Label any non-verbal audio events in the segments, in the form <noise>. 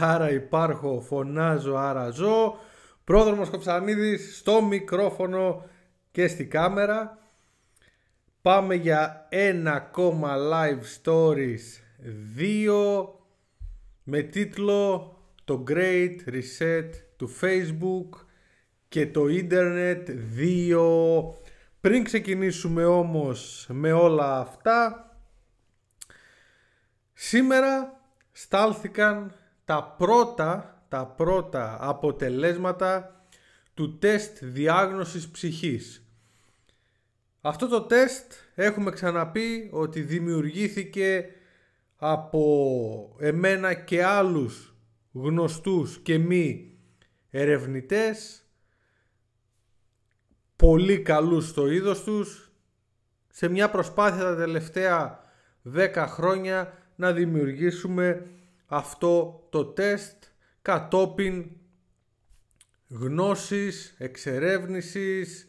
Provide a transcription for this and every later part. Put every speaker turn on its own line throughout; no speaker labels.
άρα υπάρχω, φωνάζω, άρα ζω. Πρόδρομος Κοψανίδης στο μικρόφωνο και στη κάμερα. Πάμε για ένα ακόμα live stories 2 με τίτλο «Το Great Reset του Facebook και το internet 2». Πριν ξεκινήσουμε όμως με όλα αυτά, σήμερα στάλθηκαν τα πρώτα, τα πρώτα αποτελέσματα του τεστ διάγνωσης ψυχής. Αυτό το τεστ έχουμε ξαναπεί ότι δημιουργήθηκε από εμένα και άλλους γνωστούς και μη ερευνητές πολύ καλούς στο είδος τους σε μια προσπάθεια τα τελευταία 10 χρόνια να δημιουργήσουμε αυτό το τεστ κατόπιν γνώσης, εξερεύνησης,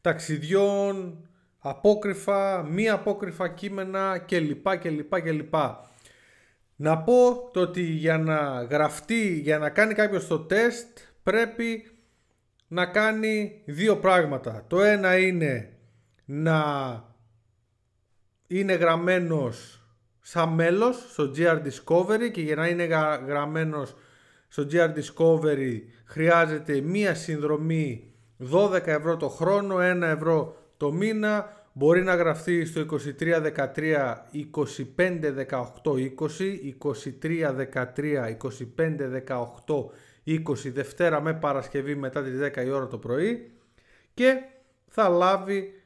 ταξιδιών, απόκριφα, μη απόκριφα κείμενα κλπ. κλπ, κλπ. Να πω το ότι για να γραφτεί, για να κάνει κάποιος το τεστ πρέπει να κάνει δύο πράγματα. Το ένα είναι να είναι γραμμένος σαν μέλος στο GR Discovery και για να είναι γραμμένος στο GR Discovery χρειάζεται μία συνδρομή 12 ευρώ το χρόνο, 1 ευρώ το μήνα. Μπορεί να γραφτεί στο 23 13 25 18 20, 23 13 25 18 20, Δευτέρα με Παρασκευή μετά τις 10 η ώρα το πρωί και θα λάβει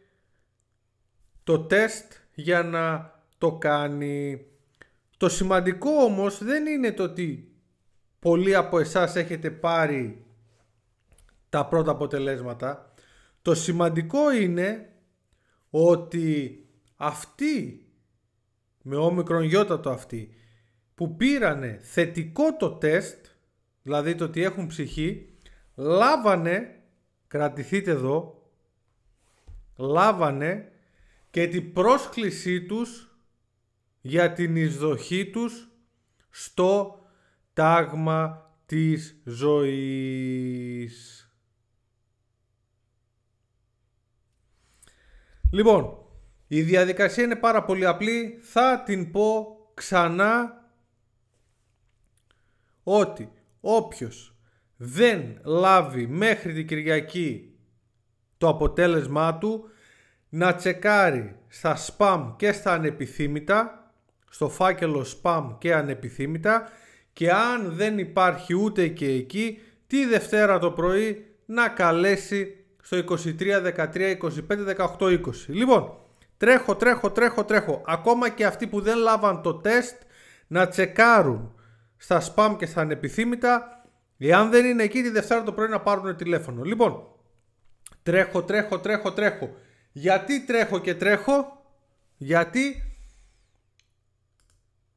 το τεστ για να το κάνει. Το σημαντικό όμως δεν είναι το ότι πολλοί από εσάς έχετε πάρει τα πρώτα αποτελέσματα. Το σημαντικό είναι ότι αυτοί με όμικρον γιώτα το αυτοί που πήρανε θετικό το τεστ, δηλαδή το ότι έχουν ψυχή, λάβανε, κρατηθείτε εδώ, λάβανε και την πρόσκλησή τους για την εισδοχή τους στο τάγμα της ζωής. Λοιπόν, η διαδικασία είναι πάρα πολύ απλή. Θα την πω ξανά ότι όποιος δεν λάβει μέχρι την Κυριακή το αποτέλεσμά του να τσεκάρει στα spam και στα ανεπιθύμητα στο φάκελο spam και ανεπιθύμητα και αν δεν υπάρχει ούτε και εκεί τη Δευτέρα το πρωί να καλέσει στο 23, 13, 25, 18, 20. Λοιπόν, τρέχω, τρέχω, τρέχω, τρέχω. Ακόμα και αυτοί που δεν λάβαν το τεστ να τσεκάρουν στα spam και στα ανεπιθύμητα εάν δεν είναι εκεί τη Δευτέρα το πρωί να πάρουν τηλέφωνο. Λοιπόν, τρέχω, τρέχω, τρέχω, τρέχω. Γιατί τρέχω και τρέχω, γιατί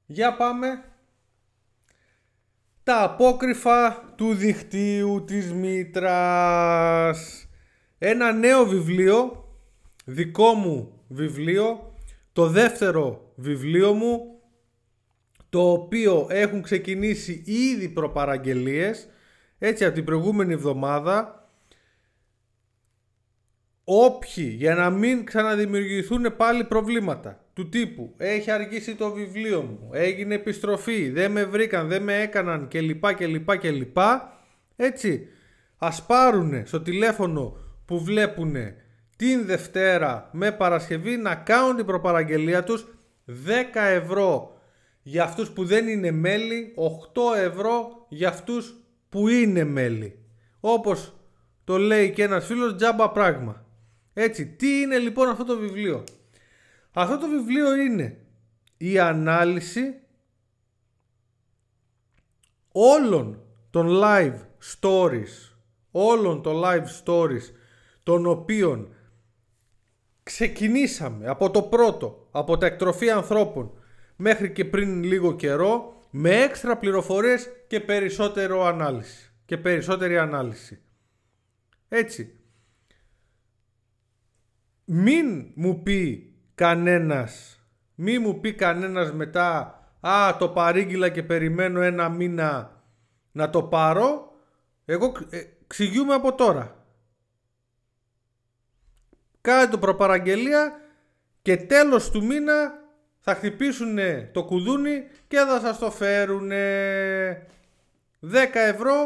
για πάμε. Τα απόκριφα του δικτύου της Μήτρας. Ένα νέο βιβλίο, δικό μου βιβλίο, το δεύτερο βιβλίο μου, το οποίο έχουν ξεκινήσει ήδη προπαραγγελίες, έτσι από την προηγούμενη εβδομάδα. Όποιοι, για να μην ξαναδημιουργηθούν πάλι προβλήματα του τύπου έχει αργήσει το βιβλίο μου, έγινε επιστροφή, δεν με βρήκαν, δεν με έκαναν κλπ κλπ κλπ έτσι ας πάρουν στο τηλέφωνο που βλέπουνε την Δευτέρα με Παρασκευή να κάνουν την προπαραγγελία τους 10 ευρώ για αυτούς που δεν είναι μέλη, 8 ευρώ για αυτούς που είναι μέλη. Όπως το λέει και ένας φίλος, τζάμπα πράγμα. Έτσι, τι είναι λοιπόν αυτό το βιβλίο. Αυτό το βιβλίο είναι η ανάλυση όλων των live stories, όλων των live stories των οποίων ξεκινήσαμε από το πρώτο, από τα εκτροφή ανθρώπων μέχρι και πριν λίγο καιρό με έξτρα πληροφορίες και περισσότερο ανάλυση και περισσότερη ανάλυση. Έτσι. Μην μου πει κανένας. Μη μου πει κανένας μετά «Α, το παρήγγειλα και περιμένω ένα μήνα να το πάρω». Εγώ ε, ξηγιούμε από τώρα. Κάνε το προπαραγγελία και τέλος του μήνα θα χτυπήσουν το κουδούνι και θα σας το φέρουν 10 ευρώ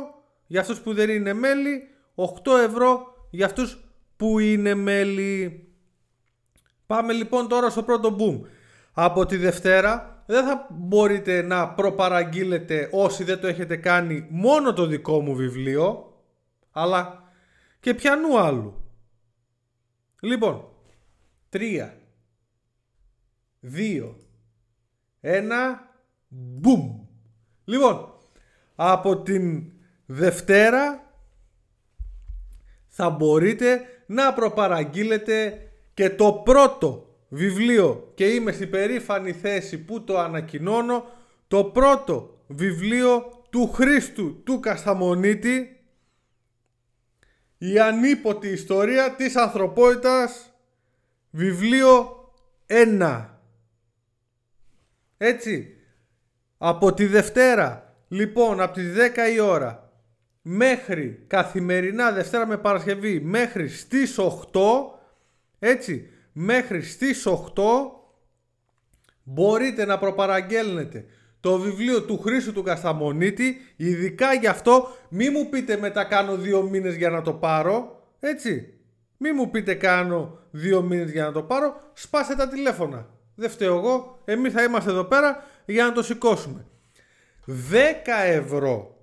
για αυτούς που δεν είναι μέλη, 8 ευρώ για αυτούς που είναι μέλη. Πάμε λοιπόν τώρα στο πρώτο boom. Από τη Δευτέρα δεν θα μπορείτε να προπαραγγείλετε όσοι δεν το έχετε κάνει μόνο το δικό μου βιβλίο, αλλά και πιανού άλλου. Λοιπόν, τρία, δύο, ένα, boom. Λοιπόν, από την Δευτέρα θα μπορείτε να προπαραγγείλετε και το πρώτο βιβλίο και είμαι στην περήφανη θέση που το ανακοινώνω το πρώτο βιβλίο του Χρήστου του Κασταμονίτη η ανίποτη ιστορία της ανθρωπότητας βιβλίο 1 έτσι από τη Δευτέρα λοιπόν από τις 10 η ώρα μέχρι καθημερινά Δευτέρα με Παρασκευή μέχρι στις 8 έτσι, μέχρι στις 8 μπορείτε να προπαραγγέλνετε το βιβλίο του Χρήσου του Κασταμονίτη, ειδικά γι' αυτό μη μου πείτε μετά κάνω δύο μήνες για να το πάρω, έτσι. Μη μου πείτε κάνω δύο μήνες για να το πάρω, σπάστε τα τηλέφωνα. Δεν φταίω εγώ, εμείς θα είμαστε εδώ πέρα για να το σηκώσουμε. 10 ευρώ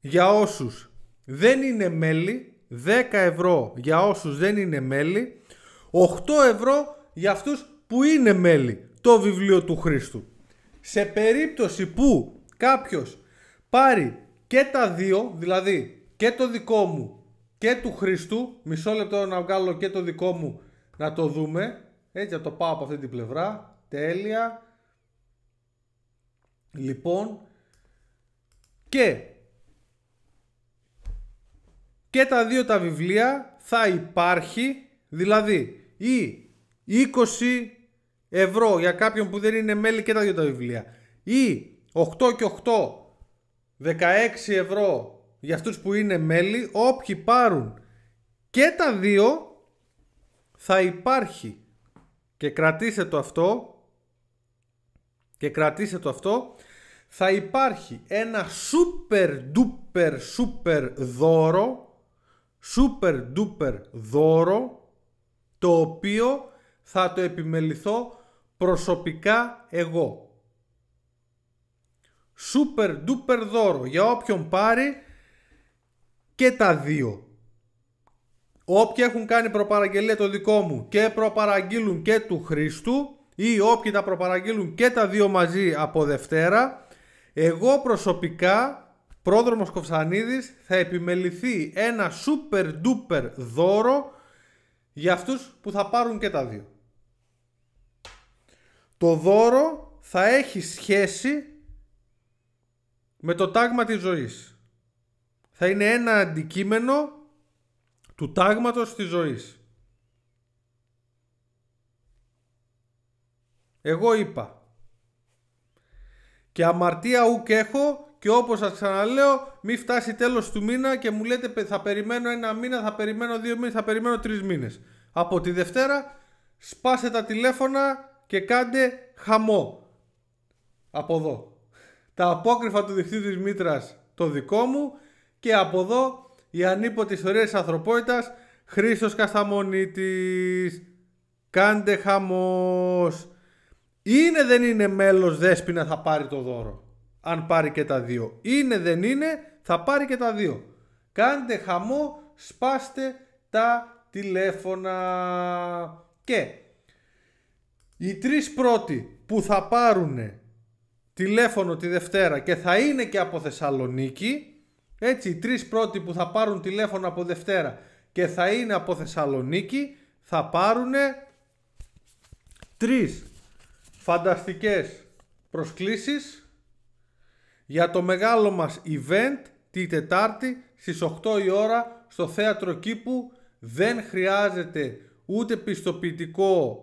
για όσους δεν είναι μέλη, 10 ευρώ για όσους δεν είναι μέλη, 8 ευρώ για αυτούς που είναι μέλη το βιβλίο του Χρήστου. Σε περίπτωση που κάποιος πάρει και τα δύο, δηλαδή και το δικό μου και του Χρήστου, μισό λεπτό να βγάλω και το δικό μου να το δούμε, έτσι να το πάω από αυτή την πλευρά, τέλεια. Λοιπόν, και και τα δύο τα βιβλία θα υπάρχει, δηλαδή ή 20 ευρώ για κάποιον που δεν είναι μέλη και τα δύο τα βιβλία ή 8 και 8 16 ευρώ για αυτούς που είναι μέλη όποιοι πάρουν και τα δύο θα υπάρχει και κρατήστε το αυτό και κρατήστε το αυτό θα υπάρχει ένα super duper super δώρο super duper δώρο το οποίο θα το επιμεληθώ προσωπικά εγώ. Σούπερ ντουπερ δώρο για όποιον πάρει και τα δύο. Όποιοι έχουν κάνει προπαραγγελία το δικό μου και προπαραγγείλουν και του Χρήστου ή όποιοι τα προπαραγγείλουν και τα δύο μαζί από Δευτέρα, εγώ προσωπικά, πρόδρομος Κοφσανίδης, θα επιμεληθεί ένα σούπερ ντουπερ δώρο για αυτούς που θα πάρουν και τα δύο. Το δώρο θα έχει σχέση με το τάγμα της ζωής. Θα είναι ένα αντικείμενο του τάγματος της ζωής. Εγώ είπα και αμαρτία ουκ έχω και όπως σας ξαναλέω, μη φτάσει τέλος του μήνα και μου λέτε θα περιμένω ένα μήνα, θα περιμένω δύο μήνες, θα περιμένω τρεις μήνες. Από τη Δευτέρα, σπάσε τα τηλέφωνα και κάντε χαμό. Από εδώ. Τα απόκριφα του δικτύου της Μήτρας το δικό μου και από εδώ η ανίποτη ιστορία της ανθρωπότητας Χρήστος Κασταμονίτης. Κάντε χαμός. Είναι δεν είναι μέλος Δέσποινα θα πάρει το δώρο αν πάρει και τα δύο. Είναι δεν είναι, θα πάρει και τα δύο. Κάντε χαμό, σπάστε τα τηλέφωνα. Και οι τρεις πρώτοι που θα πάρουν τηλέφωνο τη Δευτέρα και θα είναι και από Θεσσαλονίκη, έτσι οι τρεις πρώτοι που θα πάρουν τηλέφωνο από Δευτέρα και θα είναι από Θεσσαλονίκη, θα πάρουν τρεις φανταστικές προσκλήσεις για το μεγάλο μας event τη Τετάρτη στις 8 η ώρα στο Θέατρο Κήπου. Δεν χρειάζεται ούτε πιστοποιητικό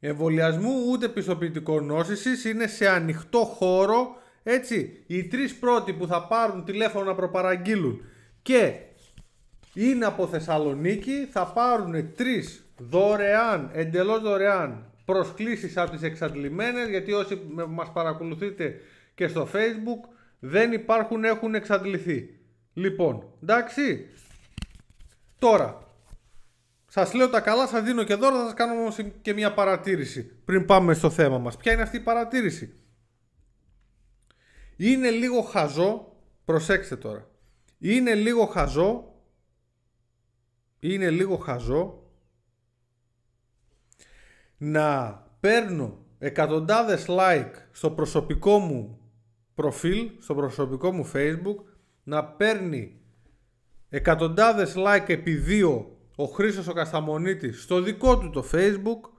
εμβολιασμού ούτε πιστοποιητικό νόσησης. Είναι σε ανοιχτό χώρο. Έτσι, οι τρεις πρώτοι που θα πάρουν τηλέφωνο να προπαραγγείλουν και είναι από Θεσσαλονίκη θα πάρουν τρεις δωρεάν, εντελώς δωρεάν προσκλήσεις από τις εξαντλημένες γιατί όσοι μας παρακολουθείτε και στο facebook δεν υπάρχουν, έχουν εξαντληθεί. Λοιπόν, εντάξει. Τώρα, σας λέω τα καλά, σας δίνω και δώρα, θα σας κάνω όμως και μια παρατήρηση πριν πάμε στο θέμα μας. Ποια είναι αυτή η παρατήρηση. Είναι λίγο χαζό, προσέξτε τώρα, είναι λίγο χαζό, είναι λίγο χαζό να παίρνω εκατοντάδες like στο προσωπικό μου προφίλ στο προσωπικό μου facebook να παίρνει εκατοντάδες like επί δύο ο Χρήστος ο Κασταμονίτης στο δικό του το facebook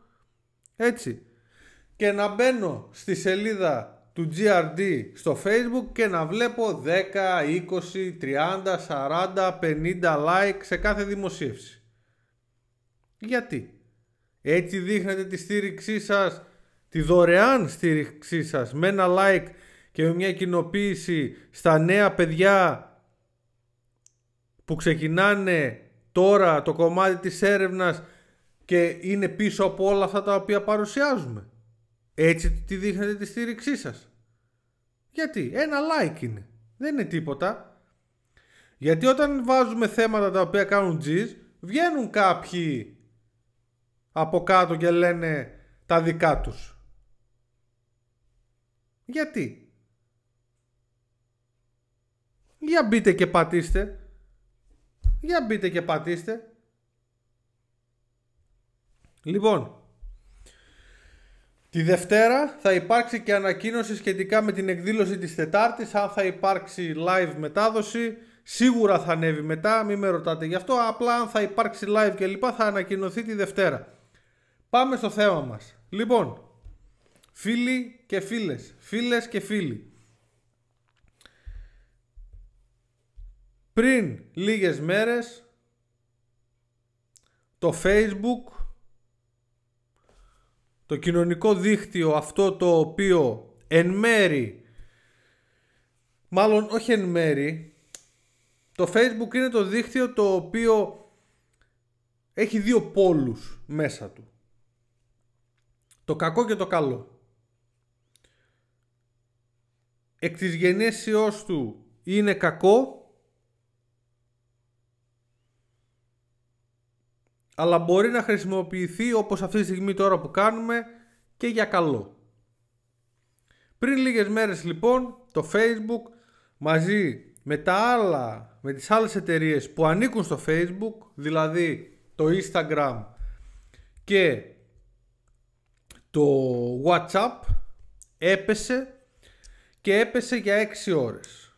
έτσι και να μπαίνω στη σελίδα του GRD στο facebook και να βλέπω 10, 20, 30, 40, 50 like σε κάθε δημοσίευση. Γιατί. Έτσι δείχνετε τη στήριξή σας, τη δωρεάν στήριξή σας με ένα like και με μια κοινοποίηση στα νέα παιδιά που ξεκινάνε τώρα το κομμάτι της έρευνας και είναι πίσω από όλα αυτά τα οποία παρουσιάζουμε. Έτσι τη δείχνετε τη στήριξή σας. Γιατί ένα like είναι. Δεν είναι τίποτα. Γιατί όταν βάζουμε θέματα τα οποία κάνουν τζις βγαίνουν κάποιοι από κάτω και λένε τα δικά τους. Γιατί. Για μπείτε και πατήστε. Για μπείτε και πατήστε. Λοιπόν, τη Δευτέρα θα υπάρξει και ανακοίνωση σχετικά με την εκδήλωση της Τετάρτης, αν θα υπάρξει live μετάδοση. Σίγουρα θα ανέβει μετά, μην με ρωτάτε γι' αυτό, απλά αν θα υπάρξει live και λοιπά θα ανακοινωθεί τη Δευτέρα. Πάμε στο θέμα μας. Λοιπόν, φίλοι και φίλες, φίλες και φίλοι, Πριν λίγες μέρες το Facebook, το κοινωνικό δίκτυο αυτό το οποίο εν μέρη, μάλλον όχι εν μέρη, το Facebook είναι το δίκτυο το οποίο έχει δύο πόλους μέσα του. Το κακό και το καλό. Εκ της του είναι κακό αλλά μπορεί να χρησιμοποιηθεί όπως αυτή τη στιγμή τώρα που κάνουμε και για καλό. Πριν λίγες μέρες λοιπόν το Facebook μαζί με τα άλλα, με τις άλλες εταιρείες που ανήκουν στο Facebook, δηλαδή το Instagram και το WhatsApp έπεσε και έπεσε για 6 ώρες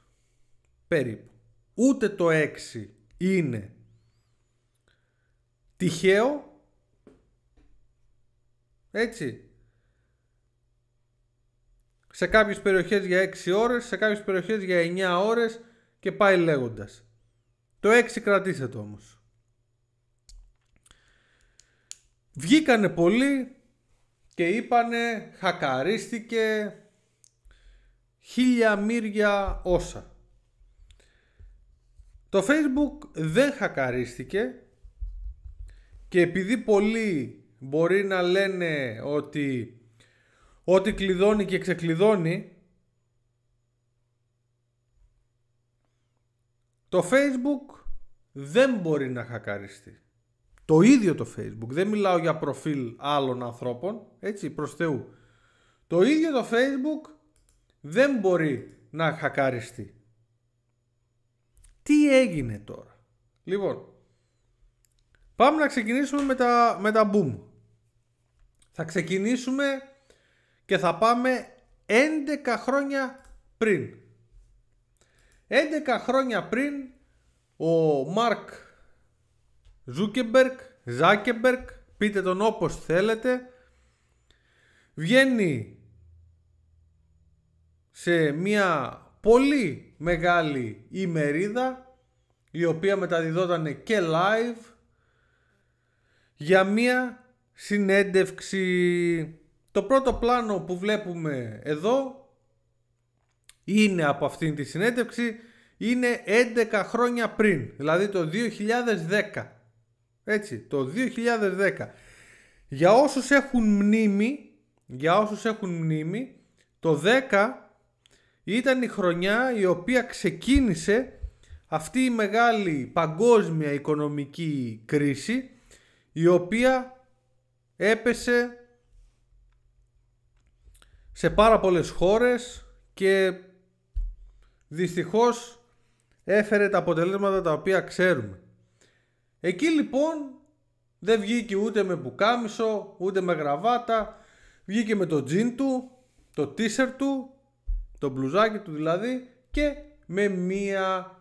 περίπου. Ούτε το 6 είναι Τυχαίο. Έτσι. Σε κάποιες περιοχές για 6 ώρες, σε κάποιες περιοχές για 9 ώρες και πάει λέγοντας. Το 6 κρατήστε το όμως. Βγήκανε πολλοί και είπανε χακαρίστηκε χίλια μύρια όσα. Το facebook δεν χακαρίστηκε και επειδή πολλοί μπορεί να λένε ότι ό,τι κλειδώνει και ξεκλειδώνει, το Facebook δεν μπορεί να χακαριστεί. Το ίδιο το Facebook. Δεν μιλάω για προφίλ άλλων ανθρώπων, έτσι, προς Θεού. Το ίδιο το Facebook δεν μπορεί να χακαριστεί. Τι έγινε τώρα. Λοιπόν, Πάμε να ξεκινήσουμε με τα, με τα boom. Θα ξεκινήσουμε και θα πάμε 11 χρόνια πριν. 11 χρόνια πριν ο Μαρκ Ζούκεμπερκ, Ζάκεμπερκ, πείτε τον όπως θέλετε, βγαίνει σε μια πολύ μεγάλη ημερίδα η οποία μεταδιδόταν και live για μία συνέντευξη. Το πρώτο πλάνο που βλέπουμε εδώ είναι από αυτήν τη συνέντευξη είναι 11 χρόνια πριν, δηλαδή το 2010. Έτσι, το 2010. Για όσους έχουν μνήμη, για όσους έχουν μνήμη, το 10 ήταν η χρονιά η οποία ξεκίνησε αυτή η μεγάλη παγκόσμια οικονομική κρίση η οποία έπεσε σε πάρα πολλές χώρες και δυστυχώς έφερε τα αποτελέσματα τα οποία ξέρουμε. Εκεί λοιπόν δεν βγήκε ούτε με μπουκάμισο, ούτε με γραβάτα, βγήκε με το τζιν του, το τίσερ του, το μπλουζάκι του δηλαδή και με μία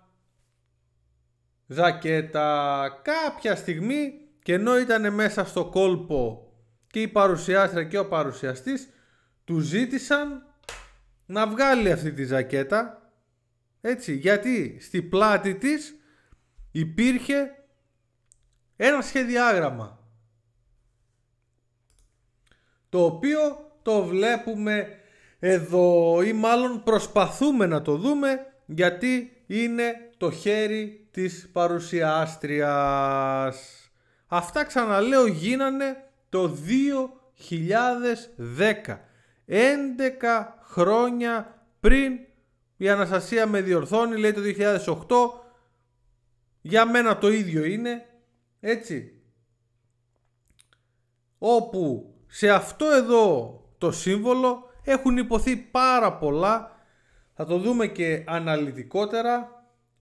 ζακέτα. Κάποια στιγμή και ενώ ήταν μέσα στο κόλπο και η παρουσιάστρια και ο παρουσιαστής του ζήτησαν να βγάλει αυτή τη ζακέτα έτσι γιατί στη πλάτη της υπήρχε ένα σχεδιάγραμμα το οποίο το βλέπουμε εδώ ή μάλλον προσπαθούμε να το δούμε γιατί είναι το χέρι της παρουσιάστριας. Αυτά ξαναλέω γίνανε το 2010. 11 χρόνια πριν η Αναστασία με διορθώνει, λέει το 2008. Για μένα το ίδιο είναι, έτσι. Όπου σε αυτό εδώ το σύμβολο έχουν υποθεί πάρα πολλά. Θα το δούμε και αναλυτικότερα.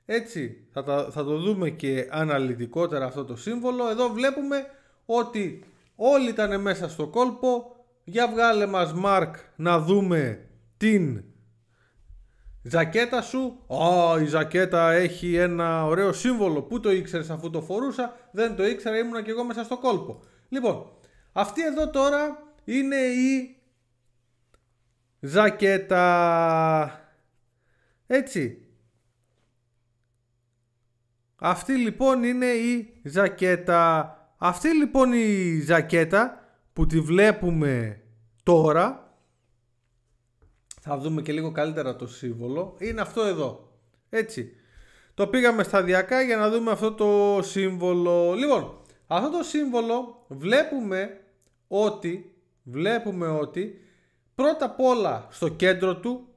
Έτσι, θα, το δούμε και αναλυτικότερα αυτό το σύμβολο. Εδώ βλέπουμε ότι όλοι ήταν μέσα στο κόλπο. Για βγάλε μας Μάρκ να δούμε την ζακέτα σου. Α, η ζακέτα έχει ένα ωραίο σύμβολο. Πού το ήξερες αφού το φορούσα. Δεν το ήξερα, ήμουνα και εγώ μέσα στο κόλπο. Λοιπόν, αυτή εδώ τώρα είναι η ζακέτα. Έτσι, αυτή λοιπόν είναι η ζακέτα. Αυτή λοιπόν η ζακέτα που τη βλέπουμε τώρα. Θα δούμε και λίγο καλύτερα το σύμβολο. Είναι αυτό εδώ. Έτσι. Το πήγαμε σταδιακά για να δούμε αυτό το σύμβολο. Λοιπόν, αυτό το σύμβολο βλέπουμε ότι, βλέπουμε ότι πρώτα απ' όλα στο κέντρο του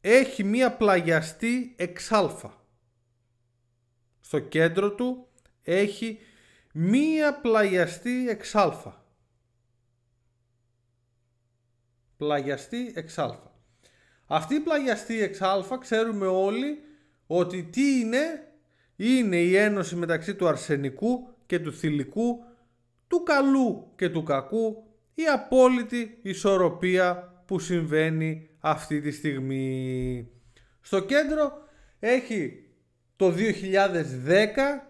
έχει μία πλαγιαστή εξάλφα στο κέντρο του έχει μία πλαγιαστή εξάλφα. Πλαγιαστή εξάλφα. Αυτή η πλαγιαστή εξάλφα ξέρουμε όλοι ότι τι είναι, είναι η ένωση μεταξύ του αρσενικού και του θηλυκού, του καλού και του κακού, η απόλυτη ισορροπία που συμβαίνει αυτή τη στιγμή. Στο κέντρο έχει το 2010,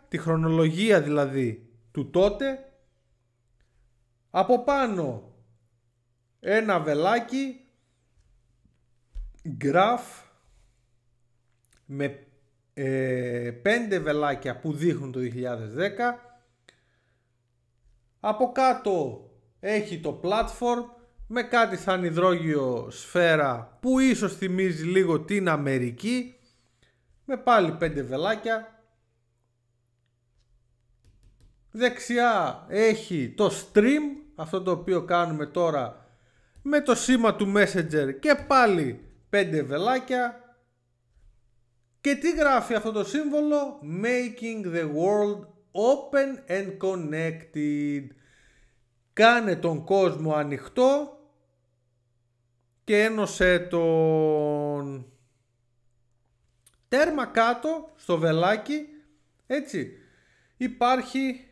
τη χρονολογία δηλαδή του τότε, από πάνω ένα βελάκι, γκραφ με ε, πέντε βελάκια που δείχνουν το 2010, από κάτω έχει το platform με κάτι σαν υδρόγειο σφαίρα που ίσως θυμίζει λίγο την Αμερική με πάλι πέντε βελάκια. Δεξιά έχει το stream, αυτό το οποίο κάνουμε τώρα με το σήμα του Messenger και πάλι 5 βελάκια. Και τι γράφει αυτό το σύμβολο? Making the world open and connected. Κάνε τον κόσμο ανοιχτό και ένωσε τον... Τέρμα κάτω στο βελάκι, έτσι, υπάρχει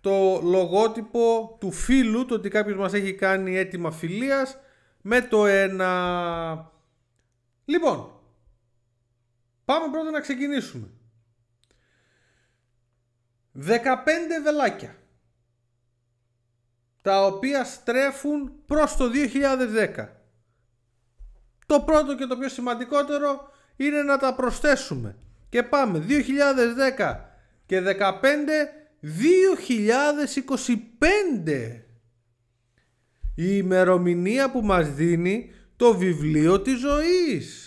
το λογότυπο του φίλου, το ότι κάποιος μας έχει κάνει έτοιμα φιλίας, με το ένα. Λοιπόν, πάμε πρώτα να ξεκινήσουμε. 15 βελάκια τα οποία στρέφουν προς το 2010. Το πρώτο και το πιο σημαντικότερο είναι να τα προσθέσουμε. Και πάμε 2010 και 15 2025 η ημερομηνία που μας δίνει το βιβλίο της ζωής.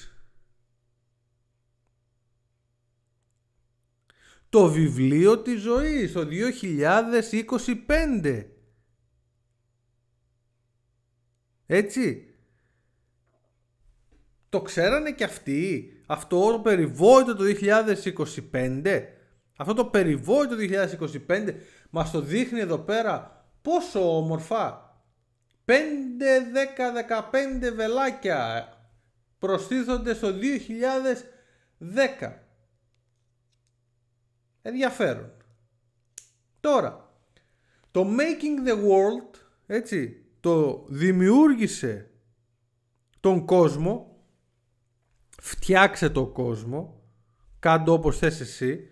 Το βιβλίο της ζωής το 2025. Έτσι, το ξέρανε και αυτοί. Αυτό το περιβόητο το 2025. Αυτό το περιβόητο το 2025 μας το δείχνει εδώ πέρα πόσο όμορφα. 5, 10, 15 βελάκια προστίθονται στο 2010. Ενδιαφέρον. Τώρα, το Making the World, έτσι, το δημιούργησε τον κόσμο φτιάξε το κόσμο, κάντο όπως θες εσύ,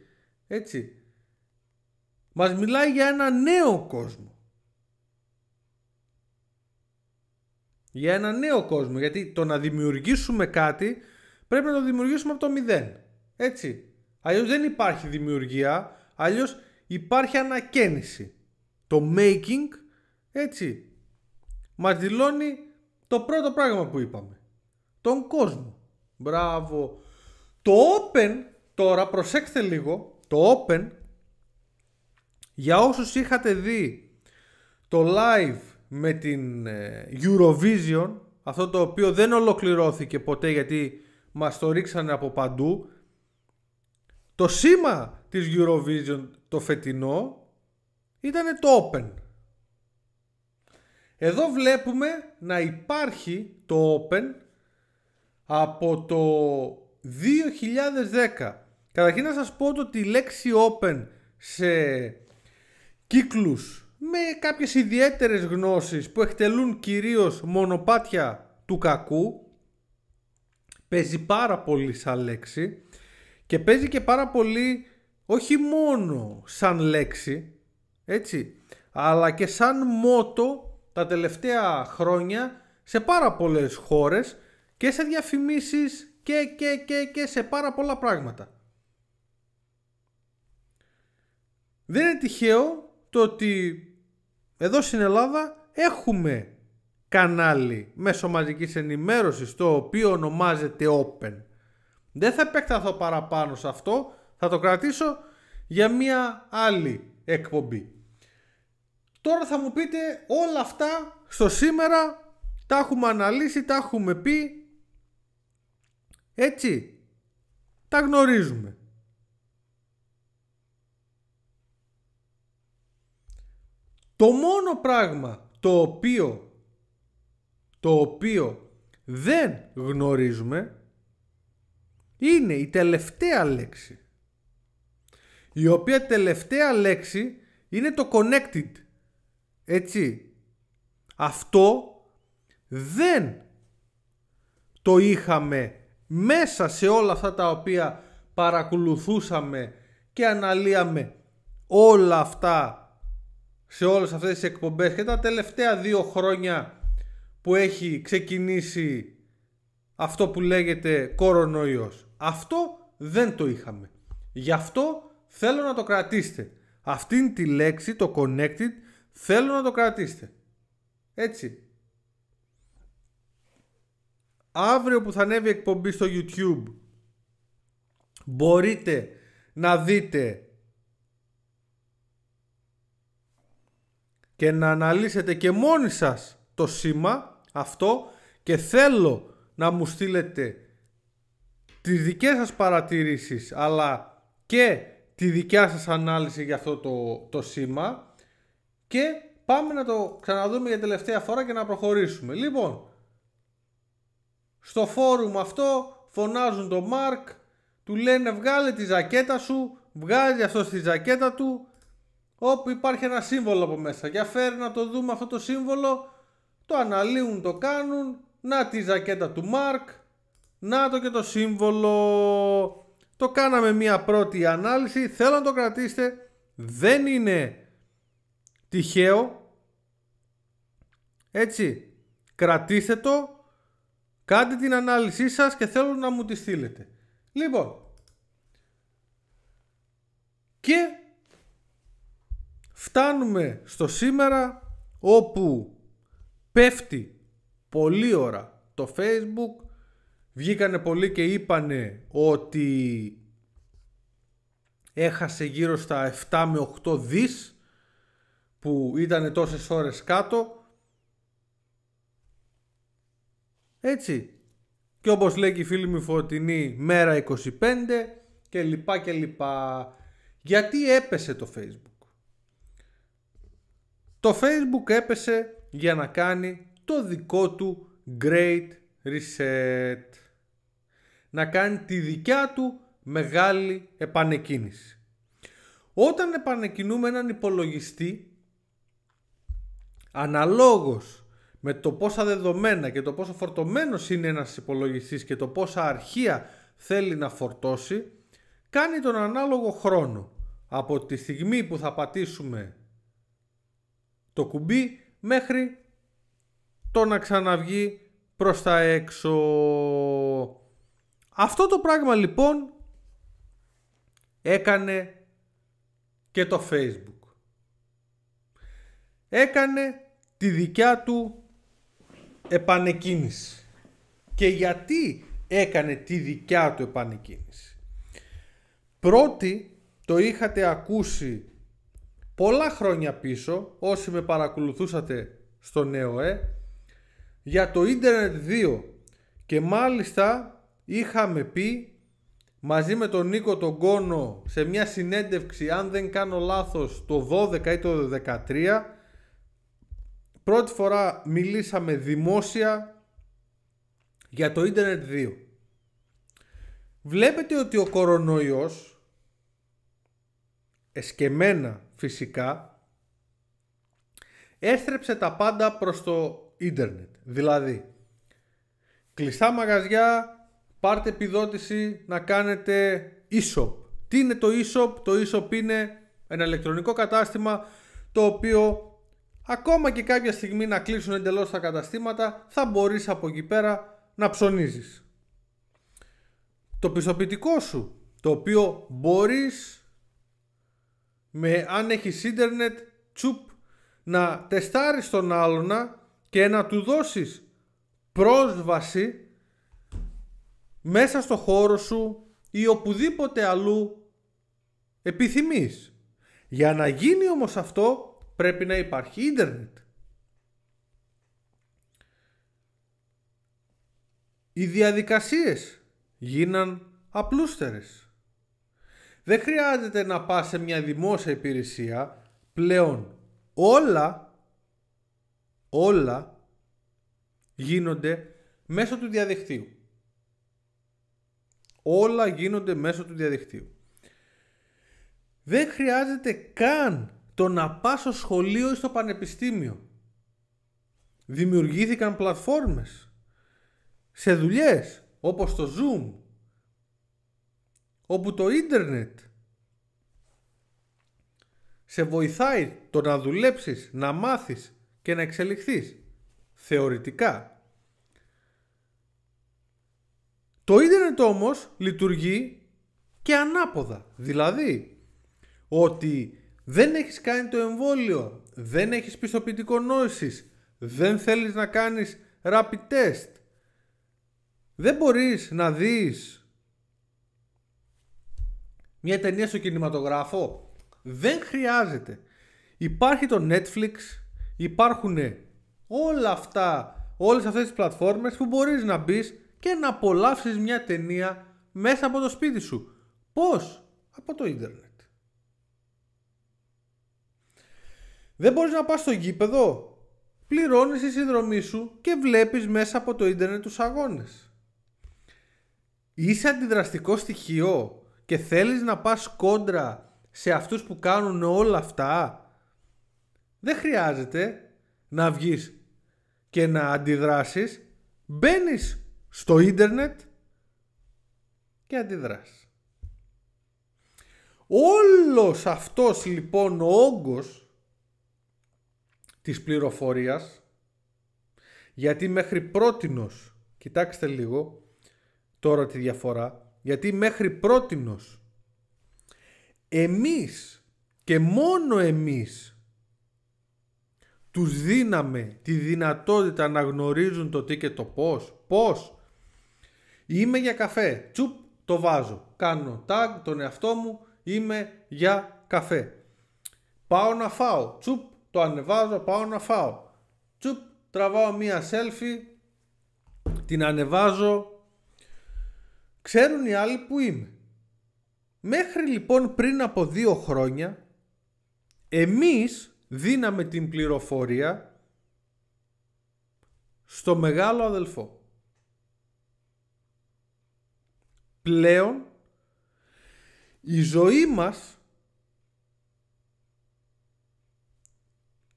έτσι. Μας μιλάει για ένα νέο κόσμο. Για ένα νέο κόσμο, γιατί το να δημιουργήσουμε κάτι πρέπει να το δημιουργήσουμε από το μηδέν. Έτσι. Αλλιώς δεν υπάρχει δημιουργία, αλλιώς υπάρχει ανακαίνιση. Το making, έτσι, μας δηλώνει το πρώτο πράγμα που είπαμε. Τον κόσμο. Μπράβο. Το Open τώρα, προσέξτε λίγο, το Open για όσους είχατε δει το live με την ε, Eurovision, αυτό το οποίο δεν ολοκληρώθηκε ποτέ γιατί μας το ρίξανε από παντού, το σήμα της Eurovision το φετινό ήταν το Open. Εδώ βλέπουμε να υπάρχει το Open από το 2010. Καταρχήν να σας πω ότι η λέξη open σε κύκλους με κάποιες ιδιαίτερες γνώσεις που εκτελούν κυρίως μονοπάτια του κακού παίζει πάρα πολύ σαν λέξη και παίζει και πάρα πολύ όχι μόνο σαν λέξη έτσι αλλά και σαν μότο τα τελευταία χρόνια σε πάρα πολλές χώρες και σε διαφημίσεις και, και, και, και σε πάρα πολλά πράγματα. Δεν είναι τυχαίο το ότι εδώ στην Ελλάδα έχουμε κανάλι μέσω μαζικής ενημέρωσης το οποίο ονομάζεται Open. Δεν θα επεκταθώ παραπάνω σε αυτό, θα το κρατήσω για μια άλλη εκπομπή. Τώρα θα μου πείτε όλα αυτά στο σήμερα, τα έχουμε αναλύσει, τα έχουμε πει, έτσι. Τα γνωρίζουμε. Το μόνο πράγμα το οποίο, το οποίο δεν γνωρίζουμε είναι η τελευταία λέξη. Η οποία τελευταία λέξη είναι το connected. Έτσι. Αυτό δεν το είχαμε μέσα σε όλα αυτά τα οποία παρακολουθούσαμε και αναλύαμε όλα αυτά σε όλες αυτές τις εκπομπές και τα τελευταία δύο χρόνια που έχει ξεκινήσει αυτό που λέγεται κορονοϊός. Αυτό δεν το είχαμε. Γι' αυτό θέλω να το κρατήσετε. Αυτήν τη λέξη, το connected, θέλω να το κρατήσετε. Έτσι αύριο που θα ανέβει εκπομπή στο YouTube μπορείτε να δείτε και να αναλύσετε και μόνοι σας το σήμα αυτό και θέλω να μου στείλετε τις δικές σας παρατηρήσεις αλλά και τη δικιά σας ανάλυση για αυτό το, το σήμα και πάμε να το ξαναδούμε για τελευταία φορά και να προχωρήσουμε. Λοιπόν, στο φόρουμ αυτό φωνάζουν τον Μάρκ, του λένε βγάλε τη ζακέτα σου, βγάζει αυτό στη ζακέτα του, όπου υπάρχει ένα σύμβολο από μέσα. Για φέρει να το δούμε αυτό το σύμβολο, το αναλύουν, το κάνουν, να τη ζακέτα του Μάρκ, να το και το σύμβολο. Το κάναμε μια πρώτη ανάλυση, θέλω να το κρατήσετε, δεν είναι τυχαίο, έτσι, κρατήστε το, Κάντε την ανάλυση σας και θέλω να μου τη στείλετε. Λοιπόν, και φτάνουμε στο σήμερα όπου πέφτει πολύ ώρα το facebook βγήκανε πολλοί και είπανε ότι έχασε γύρω στα 7 με 8 δις που ήταν τόσες ώρες κάτω Έτσι. Και όπως λέει και η φίλη μου Φωτεινή, μέρα 25 και λοιπά και λοιπά. Γιατί έπεσε το Facebook. Το Facebook έπεσε για να κάνει το δικό του Great Reset. Να κάνει τη δικιά του μεγάλη επανεκκίνηση. Όταν επανεκκινούμε έναν υπολογιστή, αναλόγως με το πόσα δεδομένα και το πόσο φορτωμένος είναι ένας υπολογιστής και το πόσα αρχεία θέλει να φορτώσει, κάνει τον ανάλογο χρόνο από τη στιγμή που θα πατήσουμε το κουμπί μέχρι το να ξαναβγεί προς τα έξω. Αυτό το πράγμα λοιπόν έκανε και το Facebook. Έκανε τη δικιά του επανεκκίνηση. Και γιατί έκανε τη δικιά του επανεκκίνηση. Πρώτη το είχατε ακούσει πολλά χρόνια πίσω, όσοι με παρακολουθούσατε στο νέο έ, ε, για το ίντερνετ 2 και μάλιστα είχαμε πει μαζί με τον Νίκο τον Κόνο σε μια συνέντευξη αν δεν κάνω λάθος το 12 ή το 13 Πρώτη φορά μιλήσαμε δημόσια για το ίντερνετ 2. Βλέπετε ότι ο κορονοϊός, εσκεμένα φυσικά, έστρεψε τα πάντα προς το ίντερνετ. Δηλαδή, κλειστά μαγαζιά, πάρτε επιδότηση να κάνετε e-shop. Τι είναι το e-shop? Το e-shop είναι ένα ηλεκτρονικό κατάστημα το οποίο ακόμα και κάποια στιγμή να κλείσουν εντελώς τα καταστήματα, θα μπορείς από εκεί πέρα να ψωνίζεις. Το πιστοποιητικό σου, το οποίο μπορείς με, αν έχεις ίντερνετ, τσουπ, να τεστάρεις τον άλλον και να του δώσεις πρόσβαση μέσα στο χώρο σου ή οπουδήποτε αλλού επιθυμείς. Για να γίνει όμως αυτό πρέπει να υπάρχει ίντερνετ. Οι διαδικασίες γίναν απλούστερες. Δεν χρειάζεται να πας σε μια δημόσια υπηρεσία πλέον όλα, όλα γίνονται μέσω του διαδικτύου. Όλα γίνονται μέσω του διαδικτύου. Δεν χρειάζεται καν το να πά στο σχολείο ή στο πανεπιστήμιο. Δημιουργήθηκαν πλατφόρμες σε δουλειές όπως το Zoom, όπου το ίντερνετ σε βοηθάει το να δουλέψεις, να μάθεις και να εξελιχθείς θεωρητικά. Το ίντερνετ όμως λειτουργεί και ανάποδα. Δηλαδή ότι δεν έχεις κάνει το εμβόλιο, δεν έχεις πιστοποιητικό νόσησης, δεν θέλεις να κάνεις rapid test. Δεν μπορείς να δεις μια ταινία στο κινηματογράφο. Δεν χρειάζεται. Υπάρχει το Netflix, υπάρχουν όλα αυτά, όλες αυτές τις πλατφόρμες που μπορείς να μπεις και να απολαύσεις μια ταινία μέσα από το σπίτι σου. Πώς? Από το ίντερνετ. Δεν μπορείς να πας στο γήπεδο. Πληρώνεις τη συνδρομή σου και βλέπεις μέσα από το ίντερνετ τους αγώνες. Είσαι αντιδραστικό στοιχείο και θέλεις να πας κόντρα σε αυτούς που κάνουν όλα αυτά. Δεν χρειάζεται να βγεις και να αντιδράσεις. Μπαίνεις στο ίντερνετ και αντιδράσεις. Όλος αυτός λοιπόν ο όγκος της πληροφορίας γιατί μέχρι πρότινος, κοιτάξτε λίγο τώρα τη διαφορά, γιατί μέχρι πρότινος εμείς και μόνο εμείς τους δίναμε τη δυνατότητα να γνωρίζουν το τι και το πώς. Πώς. Είμαι για καφέ. Τσουπ, το βάζω. Κάνω tag τον εαυτό μου. Είμαι για καφέ. Πάω να φάω. Τσουπ, το ανεβάζω, πάω να φάω. Τσουπ, τραβάω μία selfie, την ανεβάζω. Ξέρουν οι άλλοι που είμαι. Μέχρι λοιπόν πριν από δύο χρόνια, εμείς δίναμε την πληροφορία στο μεγάλο αδελφό. Πλέον η ζωή μας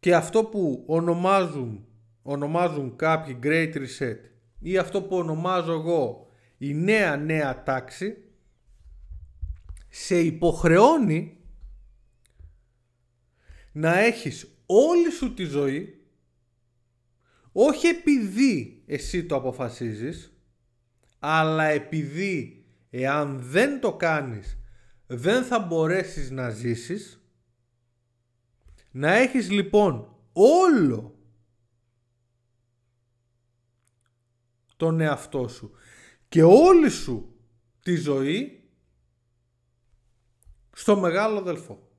και αυτό που ονομάζουν, ονομάζουν κάποιοι Great Reset ή αυτό που ονομάζω εγώ η νέα νέα τάξη σε υποχρεώνει να έχεις όλη σου τη ζωή όχι επειδή εσύ το αποφασίζεις αλλά επειδή εάν δεν το κάνεις δεν θα μπορέσεις να ζήσεις να έχεις λοιπόν όλο τον εαυτό σου και όλη σου τη ζωή στο μεγάλο αδελφό.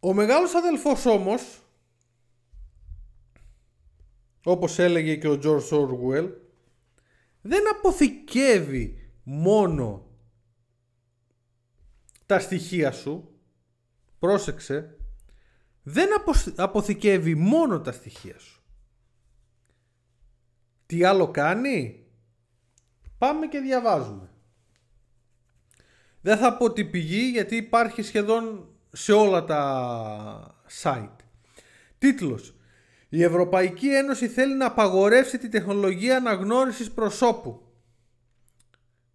Ο μεγάλος αδελφός όμως, όπως έλεγε και ο George Orwell, δεν αποθηκεύει μόνο τα στοιχεία σου, πρόσεξε, δεν αποθηκεύει μόνο τα στοιχεία σου. Τι άλλο κάνει? Πάμε και διαβάζουμε. Δεν θα πω πηγή γιατί υπάρχει σχεδόν σε όλα τα site. Τίτλος. Η Ευρωπαϊκή Ένωση θέλει να απαγορεύσει τη τεχνολογία αναγνώρισης προσώπου.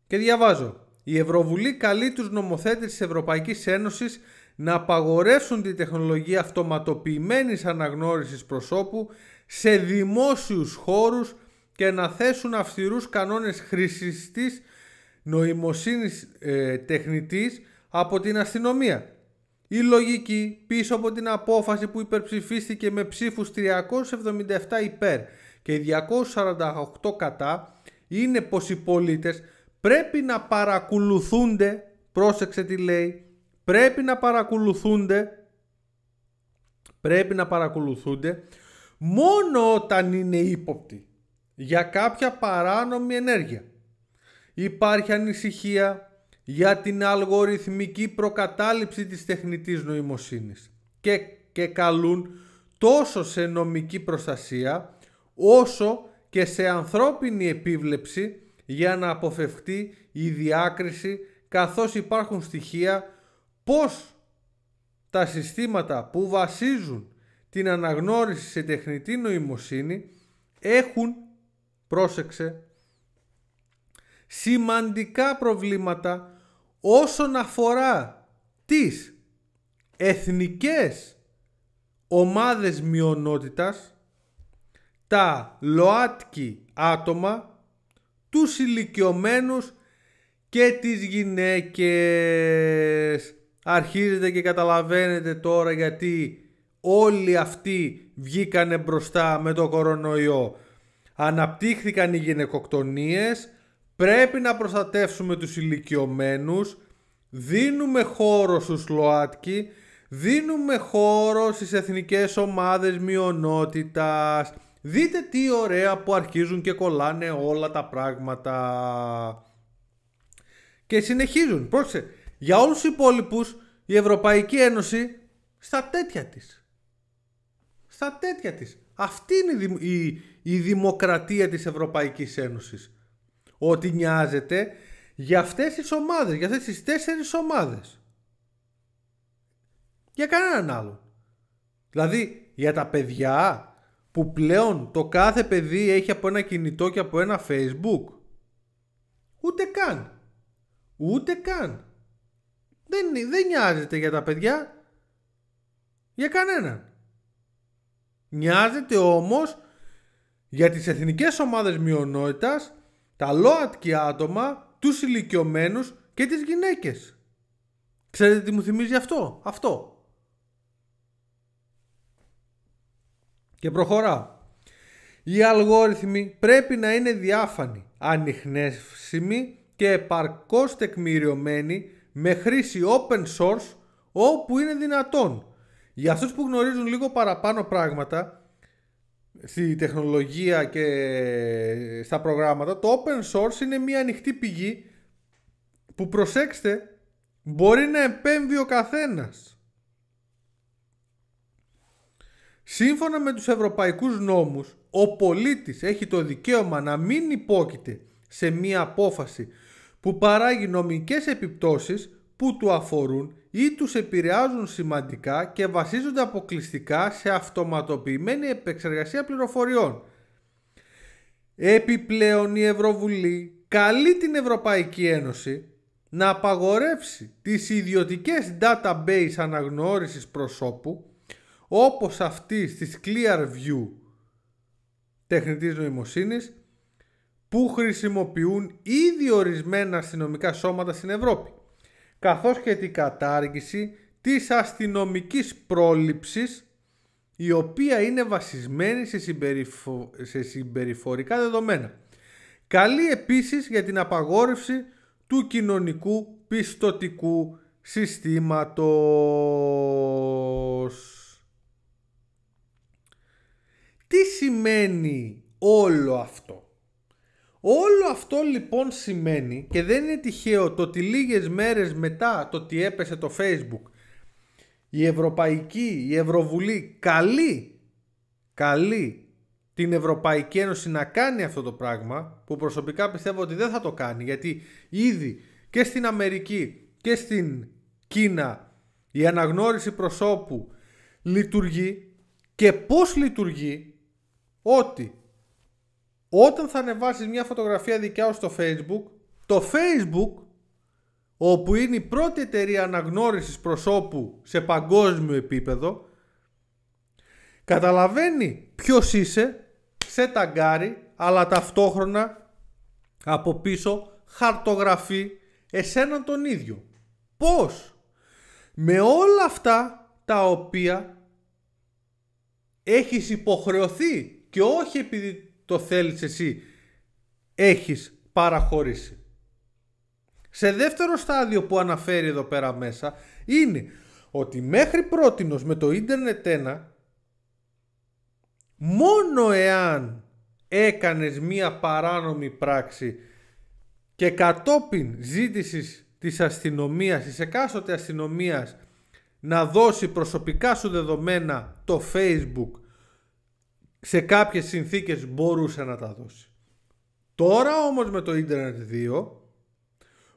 Και διαβάζω. Η Ευρωβουλή καλεί τους νομοθέτες της Ευρωπαϊκής Ένωσης να απαγορεύσουν τη τεχνολογία αυτοματοποιημένης αναγνώρισης προσώπου σε δημόσιους χώρους και να θέσουν αυστηρούς κανόνες χρήσης της νοημοσύνης ε, τεχνητής από την αστυνομία. Η λογική πίσω από την απόφαση που υπερψηφίστηκε με ψήφους 377 υπέρ και 248 κατά είναι πως οι πολίτες πρέπει να παρακολουθούνται, πρόσεξε τι λέει, πρέπει να παρακολουθούνται, πρέπει να παρακολουθούνται μόνο όταν είναι ύποπτοι για κάποια παράνομη ενέργεια. Υπάρχει ανησυχία για την αλγοριθμική προκατάληψη της τεχνητής νοημοσύνης και, και καλούν τόσο σε νομική προστασία όσο και σε ανθρώπινη επίβλεψη για να αποφευχτεί η διάκριση καθώς υπάρχουν στοιχεία πως τα συστήματα που βασίζουν την αναγνώριση σε τεχνητή νοημοσύνη έχουν, πρόσεξε, σημαντικά προβλήματα όσον αφορά τις εθνικές ομάδες μειονότητας, τα ΛΟΑΤΚΙ άτομα τους ηλικιωμένους και τις γυναίκες. Αρχίζετε και καταλαβαίνετε τώρα γιατί όλοι αυτοί βγήκανε μπροστά με το κορονοϊό. Αναπτύχθηκαν οι γυναικοκτονίες, πρέπει να προστατεύσουμε τους ηλικιωμένους. δίνουμε χώρο στους ΛΟΑΤΚΙ, δίνουμε χώρο στις εθνικές ομάδες μειονότητας, Δείτε τι ωραία που αρχίζουν και κολλάνε όλα τα πράγματα. Και συνεχίζουν. Πρόσεξε, για όλους τους υπόλοιπους η Ευρωπαϊκή Ένωση στα τέτοια της. Στα τέτοια της. Αυτή είναι η, η, η δημοκρατία της Ευρωπαϊκής Ένωσης. Ότι νοιάζεται για αυτές τις ομάδες, για αυτές τις τέσσερις ομάδες. Για κανέναν άλλον. Δηλαδή για τα παιδιά που πλέον το κάθε παιδί έχει από ένα κινητό και από ένα facebook ούτε καν ούτε καν δεν, δεν νοιάζεται για τα παιδιά για κανέναν νοιάζεται όμως για τις εθνικές ομάδες μειονότητας τα ΛΟΑΤΚΙ άτομα τους ηλικιωμένους και τις γυναίκες ξέρετε τι μου θυμίζει αυτό αυτό Και προχωράω. Οι αλγόριθμοι πρέπει να είναι διάφανοι, ανιχνεύσιμοι και επαρκώς τεκμηριωμένοι με χρήση open source όπου είναι δυνατόν. Για αυτούς που γνωρίζουν λίγο παραπάνω πράγματα στη τεχνολογία και στα προγράμματα, το open source είναι μια ανοιχτή πηγή που προσέξτε μπορεί να επέμβει ο καθένας. Σύμφωνα με τους ευρωπαϊκούς νόμους, ο πολίτης έχει το δικαίωμα να μην υπόκειται σε μία απόφαση που παράγει νομικές επιπτώσεις που του αφορούν ή τους επηρεάζουν σημαντικά και βασίζονται αποκλειστικά σε αυτοματοποιημένη επεξεργασία πληροφοριών. Επιπλέον η Ευρωβουλή καλεί την Ευρωπαϊκή Ένωση να απαγορεύσει τις ιδιωτικές database αναγνώρισης προσώπου όπως αυτή της Clearview τεχνητής νοημοσύνης που χρησιμοποιούν ήδη ορισμένα αστυνομικά σώματα στην Ευρώπη καθώς και την κατάργηση της αστυνομικής πρόληψης η οποία είναι βασισμένη σε, σε συμπεριφορικά δεδομένα. Καλή επίσης για την απαγόρευση του κοινωνικού πιστοτικού συστήματος. Τι σημαίνει όλο αυτό. Όλο αυτό λοιπόν σημαίνει και δεν είναι τυχαίο το ότι λίγες μέρες μετά το ότι έπεσε το facebook η Ευρωπαϊκή, η Ευρωβουλή καλή, την Ευρωπαϊκή Ένωση να κάνει αυτό το πράγμα που προσωπικά πιστεύω ότι δεν θα το κάνει γιατί ήδη και στην Αμερική και στην Κίνα η αναγνώριση προσώπου λειτουργεί και πώς λειτουργεί ότι όταν θα ανεβάσεις μια φωτογραφία δικιά στο facebook το facebook όπου είναι η πρώτη εταιρεία αναγνώρισης προσώπου σε παγκόσμιο επίπεδο καταλαβαίνει ποιος είσαι σε ταγκάρι αλλά ταυτόχρονα από πίσω χαρτογραφεί εσένα τον ίδιο πως με όλα αυτά τα οποία έχεις υποχρεωθεί και όχι επειδή το θέλεις εσύ έχεις παραχωρήσει. Σε δεύτερο στάδιο που αναφέρει εδώ πέρα μέσα είναι ότι μέχρι πρότινος με το ίντερνετ 1 μόνο εάν έκανες μία παράνομη πράξη και κατόπιν ζήτησης της αστυνομίας, της εκάστοτε αστυνομίας να δώσει προσωπικά σου δεδομένα το facebook σε κάποιες συνθήκες μπορούσε να τα δώσει. Τώρα όμως με το ίντερνετ 2,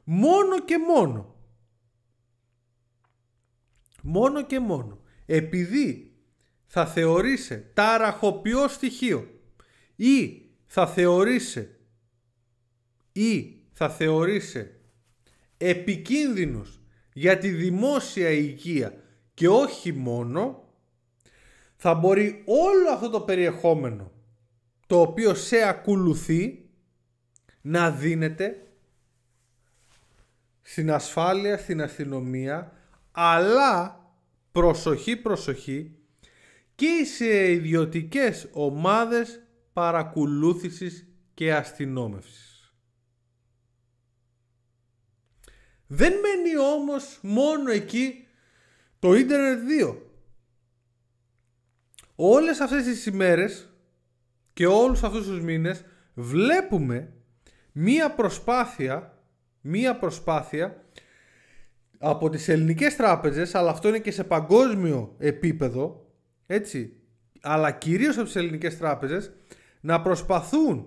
μόνο και μόνο, μόνο και μόνο, επειδή θα θεωρήσει ταραχοποιό στοιχείο ή θα θεωρήσει ή θα θεωρήσει επικίνδυνος για τη δημόσια υγεία και όχι μόνο θα μπορεί όλο αυτό το περιεχόμενο το οποίο σε ακολουθεί να δίνεται στην ασφάλεια, στην αστυνομία, αλλά προσοχή, προσοχή και σε ιδιωτικές ομάδες παρακολούθησης και αστυνόμευσης. Δεν μένει όμως μόνο εκεί το ίντερνετ 2 όλες αυτές τις ημέρες και όλους αυτούς τους μήνες βλέπουμε μία προσπάθεια, μία προσπάθεια από τις ελληνικές τράπεζες, αλλά αυτό είναι και σε παγκόσμιο επίπεδο, έτσι, αλλά κυρίως από τις ελληνικές τράπεζες, να προσπαθούν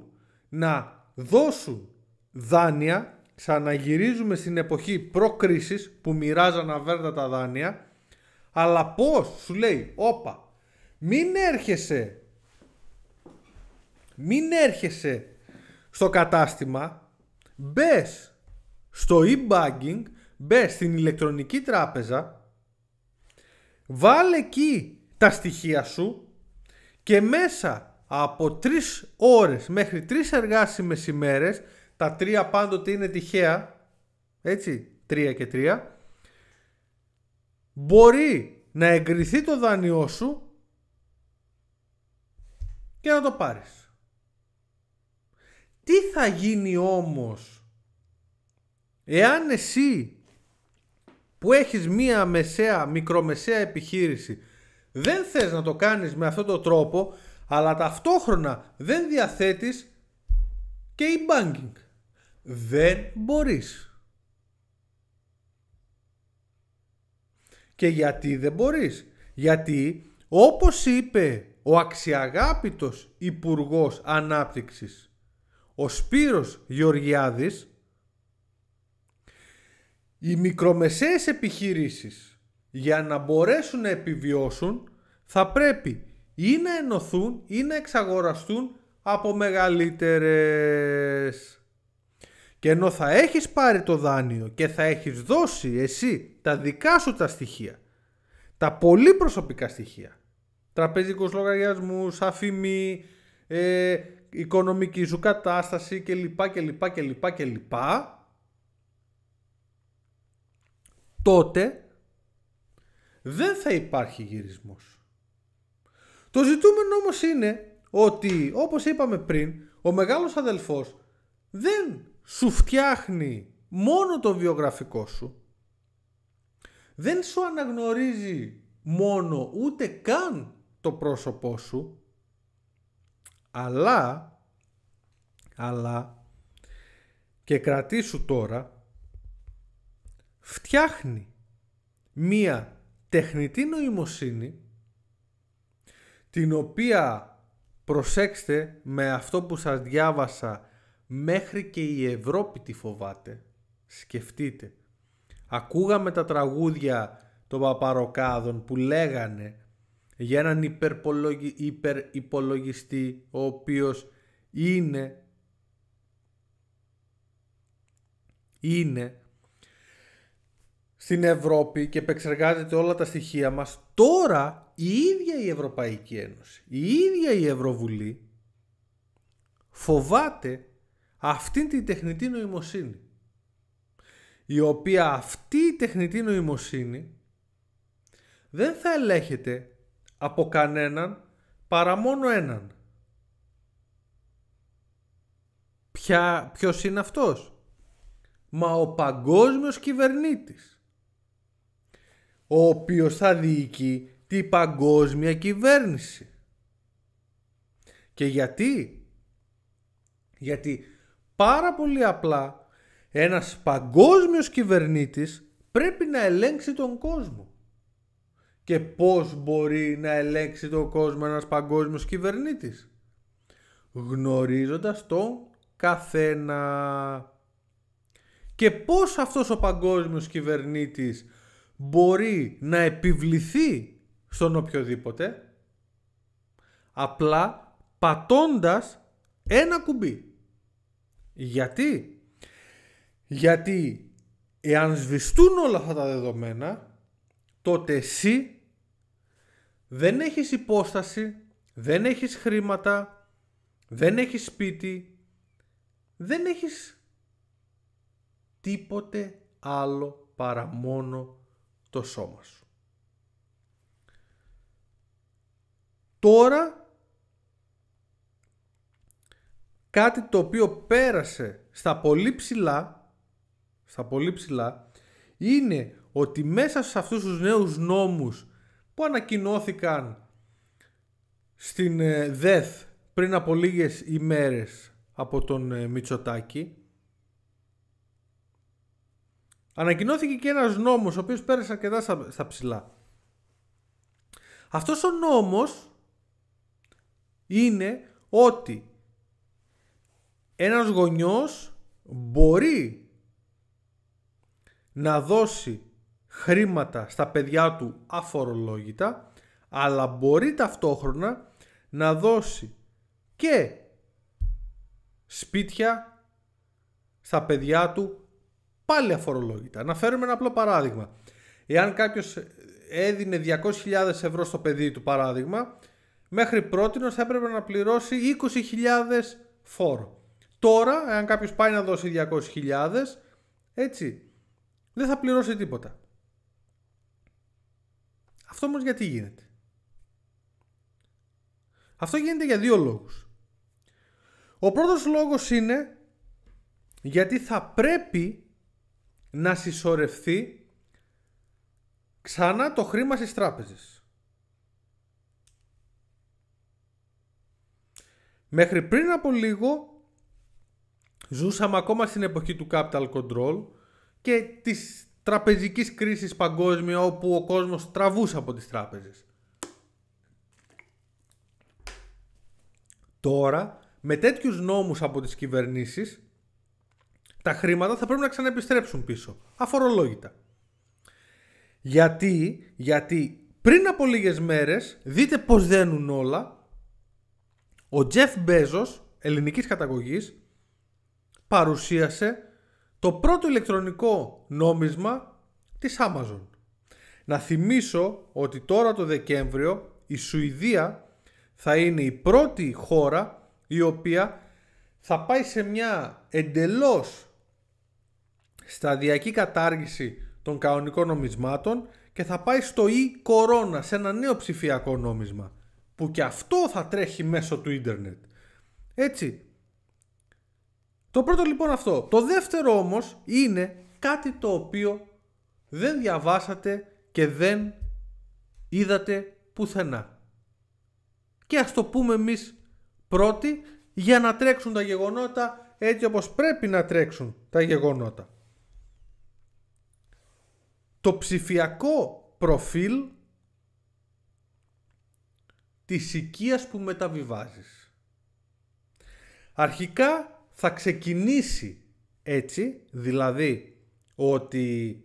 να δώσουν δάνεια, γυρίζουμε στην εποχή προκρίσης που μοιράζαν αβέρτα τα δάνεια, αλλά πώς, σου λέει, όπα, μην έρχεσαι. Μην έρχεσαι στο κατάστημα. Μπες στο e-banking. Μπες στην ηλεκτρονική τράπεζα. Βάλε εκεί τα στοιχεία σου και μέσα από 3 ώρες μέχρι τρεις εργάσιμες ημέρες τα τρία πάντοτε είναι τυχαία έτσι 3 και τρία, μπορεί να εγκριθεί το δάνειό σου και να το πάρεις. Τι θα γίνει όμως εάν εσύ που έχεις μία μεσαία, μικρομεσαία επιχείρηση δεν θες να το κάνεις με αυτόν τον τρόπο αλλά ταυτόχρονα δεν διαθέτεις και η banking. Δεν μπορείς. Και γιατί δεν μπορείς. Γιατί όπως είπε ο αξιαγάπητος Υπουργός Ανάπτυξης, ο Σπύρος Γεωργιάδης, οι μικρομεσαίες επιχειρήσεις για να μπορέσουν να επιβιώσουν θα πρέπει ή να ενωθούν ή να εξαγοραστούν από μεγαλύτερες. Και ενώ θα έχεις πάρει το δάνειο και θα έχεις δώσει εσύ τα δικά σου τα στοιχεία, τα πολύ προσωπικά στοιχεία, τραπέζικους λογαριασμούς, αφήμι, ε, οικονομική σου κατάσταση κλπ. κλπ, κλπ, κλπ. Τότε δεν θα υπάρχει γυρισμός. Το ζητούμενο όμως είναι ότι όπως είπαμε πριν ο μεγάλος αδελφός δεν σου φτιάχνει μόνο το βιογραφικό σου δεν σου αναγνωρίζει μόνο ούτε καν το πρόσωπό σου αλλά αλλά και κρατήσου τώρα φτιάχνει μία τεχνητή νοημοσύνη την οποία προσέξτε με αυτό που σας διάβασα μέχρι και η Ευρώπη τη φοβάται σκεφτείτε ακούγαμε τα τραγούδια των παπαροκάδων που λέγανε για έναν υπερυπολογιστή ο οποίος είναι είναι στην Ευρώπη και επεξεργάζεται όλα τα στοιχεία μας τώρα η ίδια η Ευρωπαϊκή Ένωση η ίδια η Ευρωβουλή φοβάται αυτήν την τεχνητή νοημοσύνη η οποία αυτή η τεχνητή νοημοσύνη δεν θα ελέγχεται από κανέναν παρά μόνο έναν. Ποια, ποιος είναι αυτός? Μα ο παγκόσμιος κυβερνήτης. Ο οποίος θα διοικεί την παγκόσμια κυβέρνηση. Και γιατί? Γιατί πάρα πολύ απλά ένας παγκόσμιος κυβερνήτης πρέπει να ελέγξει τον κόσμο και πώς μπορεί να ελέγξει το κόσμο ένας παγκόσμιος κυβερνήτης. Γνωρίζοντας το καθένα. Και πώς αυτός ο παγκόσμιος κυβερνήτης μπορεί να επιβληθεί στον οποιοδήποτε απλά πατώντας ένα κουμπί. Γιατί? Γιατί εάν σβηστούν όλα αυτά τα δεδομένα τότε εσύ δεν έχεις υπόσταση, δεν έχεις χρήματα, δεν έχεις σπίτι, δεν έχεις τίποτε άλλο παρά μόνο το σώμα σου. Τώρα κάτι το οποίο πέρασε στα πολύ ψηλά, στα πολύ ψηλά είναι ότι μέσα σε αυτούς τους νέους νόμους που ανακοινώθηκαν στην ε, ΔΕΘ πριν από λίγες ημέρες από τον ε, Μητσοτάκη. Ανακοινώθηκε και ένας νόμος ο οποίος πέρασε αρκετά στα ψηλά. Αυτός ο νόμος είναι ότι ένας γονιός μπορεί να δώσει χρήματα στα παιδιά του αφορολόγητα, αλλά μπορεί ταυτόχρονα να δώσει και σπίτια στα παιδιά του πάλι αφορολόγητα. Να φέρουμε ένα απλό παράδειγμα. Εάν κάποιος έδινε 200.000 ευρώ στο παιδί του παράδειγμα, μέχρι πρότινος θα έπρεπε να πληρώσει 20.000 φόρο. Τώρα, εάν κάποιος πάει να δώσει 200.000, έτσι, δεν θα πληρώσει τίποτα. Αυτό όμως γιατί γίνεται. Αυτό γίνεται για δύο λόγους. Ο πρώτος λόγος είναι γιατί θα πρέπει να συσσωρευτεί ξανά το χρήμα στις τράπεζες. Μέχρι πριν από λίγο ζούσαμε ακόμα στην εποχή του capital control και της τραπεζικής κρίσης παγκόσμια όπου ο κόσμος τραβούσε από τις τράπεζες. Τώρα, με τέτοιους νόμους από τις κυβερνήσεις, τα χρήματα θα πρέπει να ξαναεπιστρέψουν πίσω, αφορολόγητα. Γιατί, γιατί πριν από λίγες μέρες, δείτε πώς δένουν όλα, ο Τζεφ Μπέζος, ελληνικής καταγωγής, παρουσίασε το πρώτο ηλεκτρονικό νόμισμα της Amazon. Να θυμίσω ότι τώρα το Δεκέμβριο η Σουηδία θα είναι η πρώτη χώρα η οποία θα πάει σε μια εντελώς σταδιακή κατάργηση των κανονικών νομισμάτων και θα πάει στο e-corona, σε ένα νέο ψηφιακό νόμισμα που και αυτό θα τρέχει μέσω του ίντερνετ. Έτσι, το πρώτο λοιπόν αυτό. Το δεύτερο όμως είναι κάτι το οποίο δεν διαβάσατε και δεν είδατε πουθενά. Και ας το πούμε εμείς πρώτοι για να τρέξουν τα γεγονότα έτσι όπως πρέπει να τρέξουν τα γεγονότα. Το ψηφιακό προφίλ της οικίας που μεταβιβάζεις. Αρχικά θα ξεκινήσει έτσι, δηλαδή ότι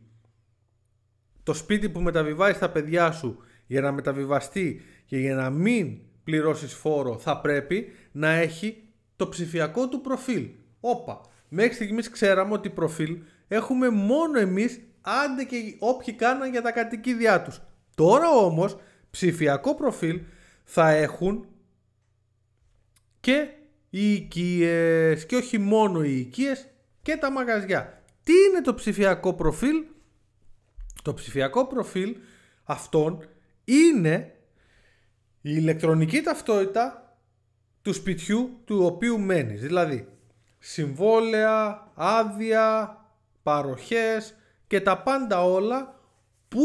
το σπίτι που μεταβιβάζεις τα παιδιά σου για να μεταβιβαστεί και για να μην πληρώσεις φόρο θα πρέπει να έχει το ψηφιακό του προφίλ. Όπα, μέχρι στιγμής ξέραμε ότι προφίλ έχουμε μόνο εμείς άντε και όποιοι κάναν για τα κατοικίδια τους. Τώρα όμως ψηφιακό προφίλ θα έχουν και οι οικίες και όχι μόνο οι οικίες και τα μαγαζιά. Τι είναι το ψηφιακό προφίλ? Το ψηφιακό προφίλ αυτών είναι η ηλεκτρονική ταυτότητα του σπιτιού του οποίου μένεις. Δηλαδή συμβόλαια, άδεια, παροχές και τα πάντα όλα που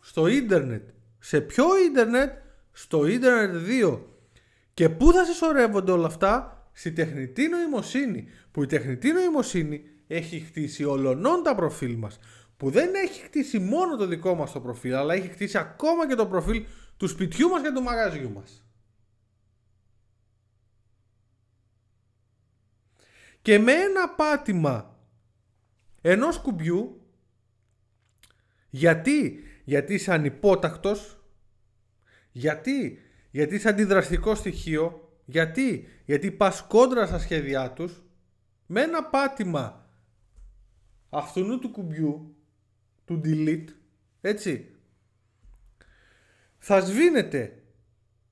στο ίντερνετ. Σε ποιο ίντερνετ? Στο ίντερνετ 2 και πού θα συσσωρεύονται όλα αυτά, στη τεχνητή νοημοσύνη. Που η τεχνητή νοημοσύνη έχει χτίσει ολονών τα προφίλ μας. Που δεν έχει χτίσει μόνο το δικό μας το προφίλ, αλλά έχει χτίσει ακόμα και το προφίλ του σπιτιού μας και του μαγαζιού μας. Και με ένα πάτημα ενός κουμπιού, γιατί, γιατί είσαι ανυπότακτος, γιατί γιατί είσαι αντιδραστικό στοιχείο, γιατί, γιατί πας κόντρα στα σχέδιά τους με ένα πάτημα αυτού του κουμπιού, του delete, έτσι, θα σβήνεται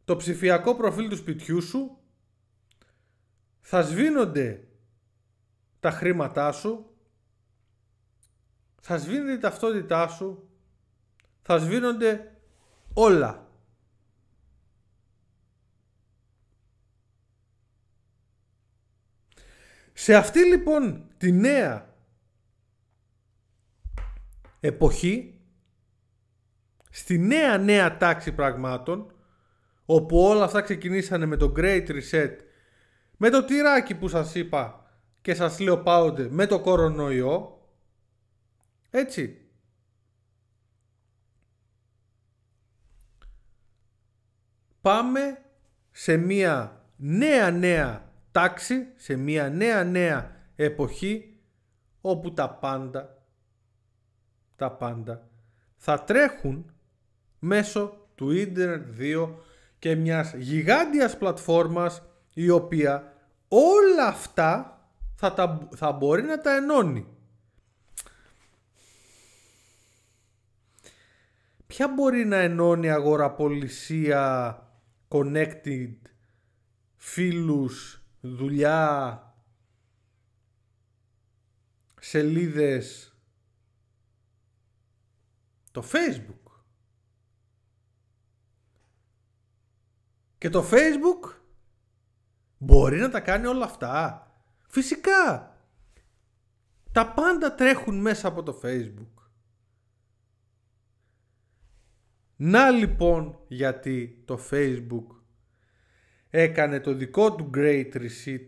το ψηφιακό προφίλ του σπιτιού σου, θα σβήνονται τα χρήματά σου, θα σβήνεται η ταυτότητά σου, θα σβήνονται όλα. Σε αυτή λοιπόν τη νέα εποχή, στη νέα νέα τάξη πραγμάτων, όπου όλα αυτά ξεκινήσανε με το Great Reset, με το τυράκι που σας είπα και σας λέω πάονται με το κορονοϊό, έτσι. Πάμε σε μία νέα νέα τάξη, σε μια νέα νέα εποχή όπου τα πάντα, τα πάντα θα τρέχουν μέσω του ίντερνετ 2 και μιας γιγάντιας πλατφόρμας η οποία όλα αυτά θα, θα μπορεί να τα ενώνει. Ποια μπορεί να ενώνει αγοραπολισία, connected, φίλους, δουλειά, σελίδες, το facebook. Και το facebook μπορεί να τα κάνει όλα αυτά. Φυσικά. Τα πάντα τρέχουν μέσα από το facebook. Να λοιπόν γιατί το facebook έκανε το δικό του Great Reset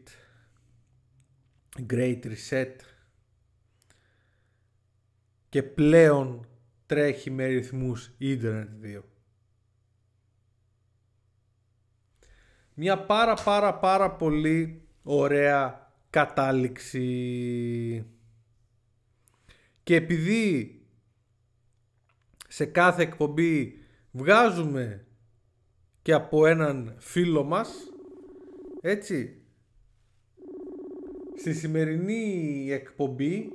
Great Reset και πλέον τρέχει με ρυθμούς internet 2. Μια πάρα πάρα πάρα πολύ ωραία κατάληξη. Και επειδή σε κάθε εκπομπή βγάζουμε και από έναν φίλο μας έτσι στη σημερινή εκπομπή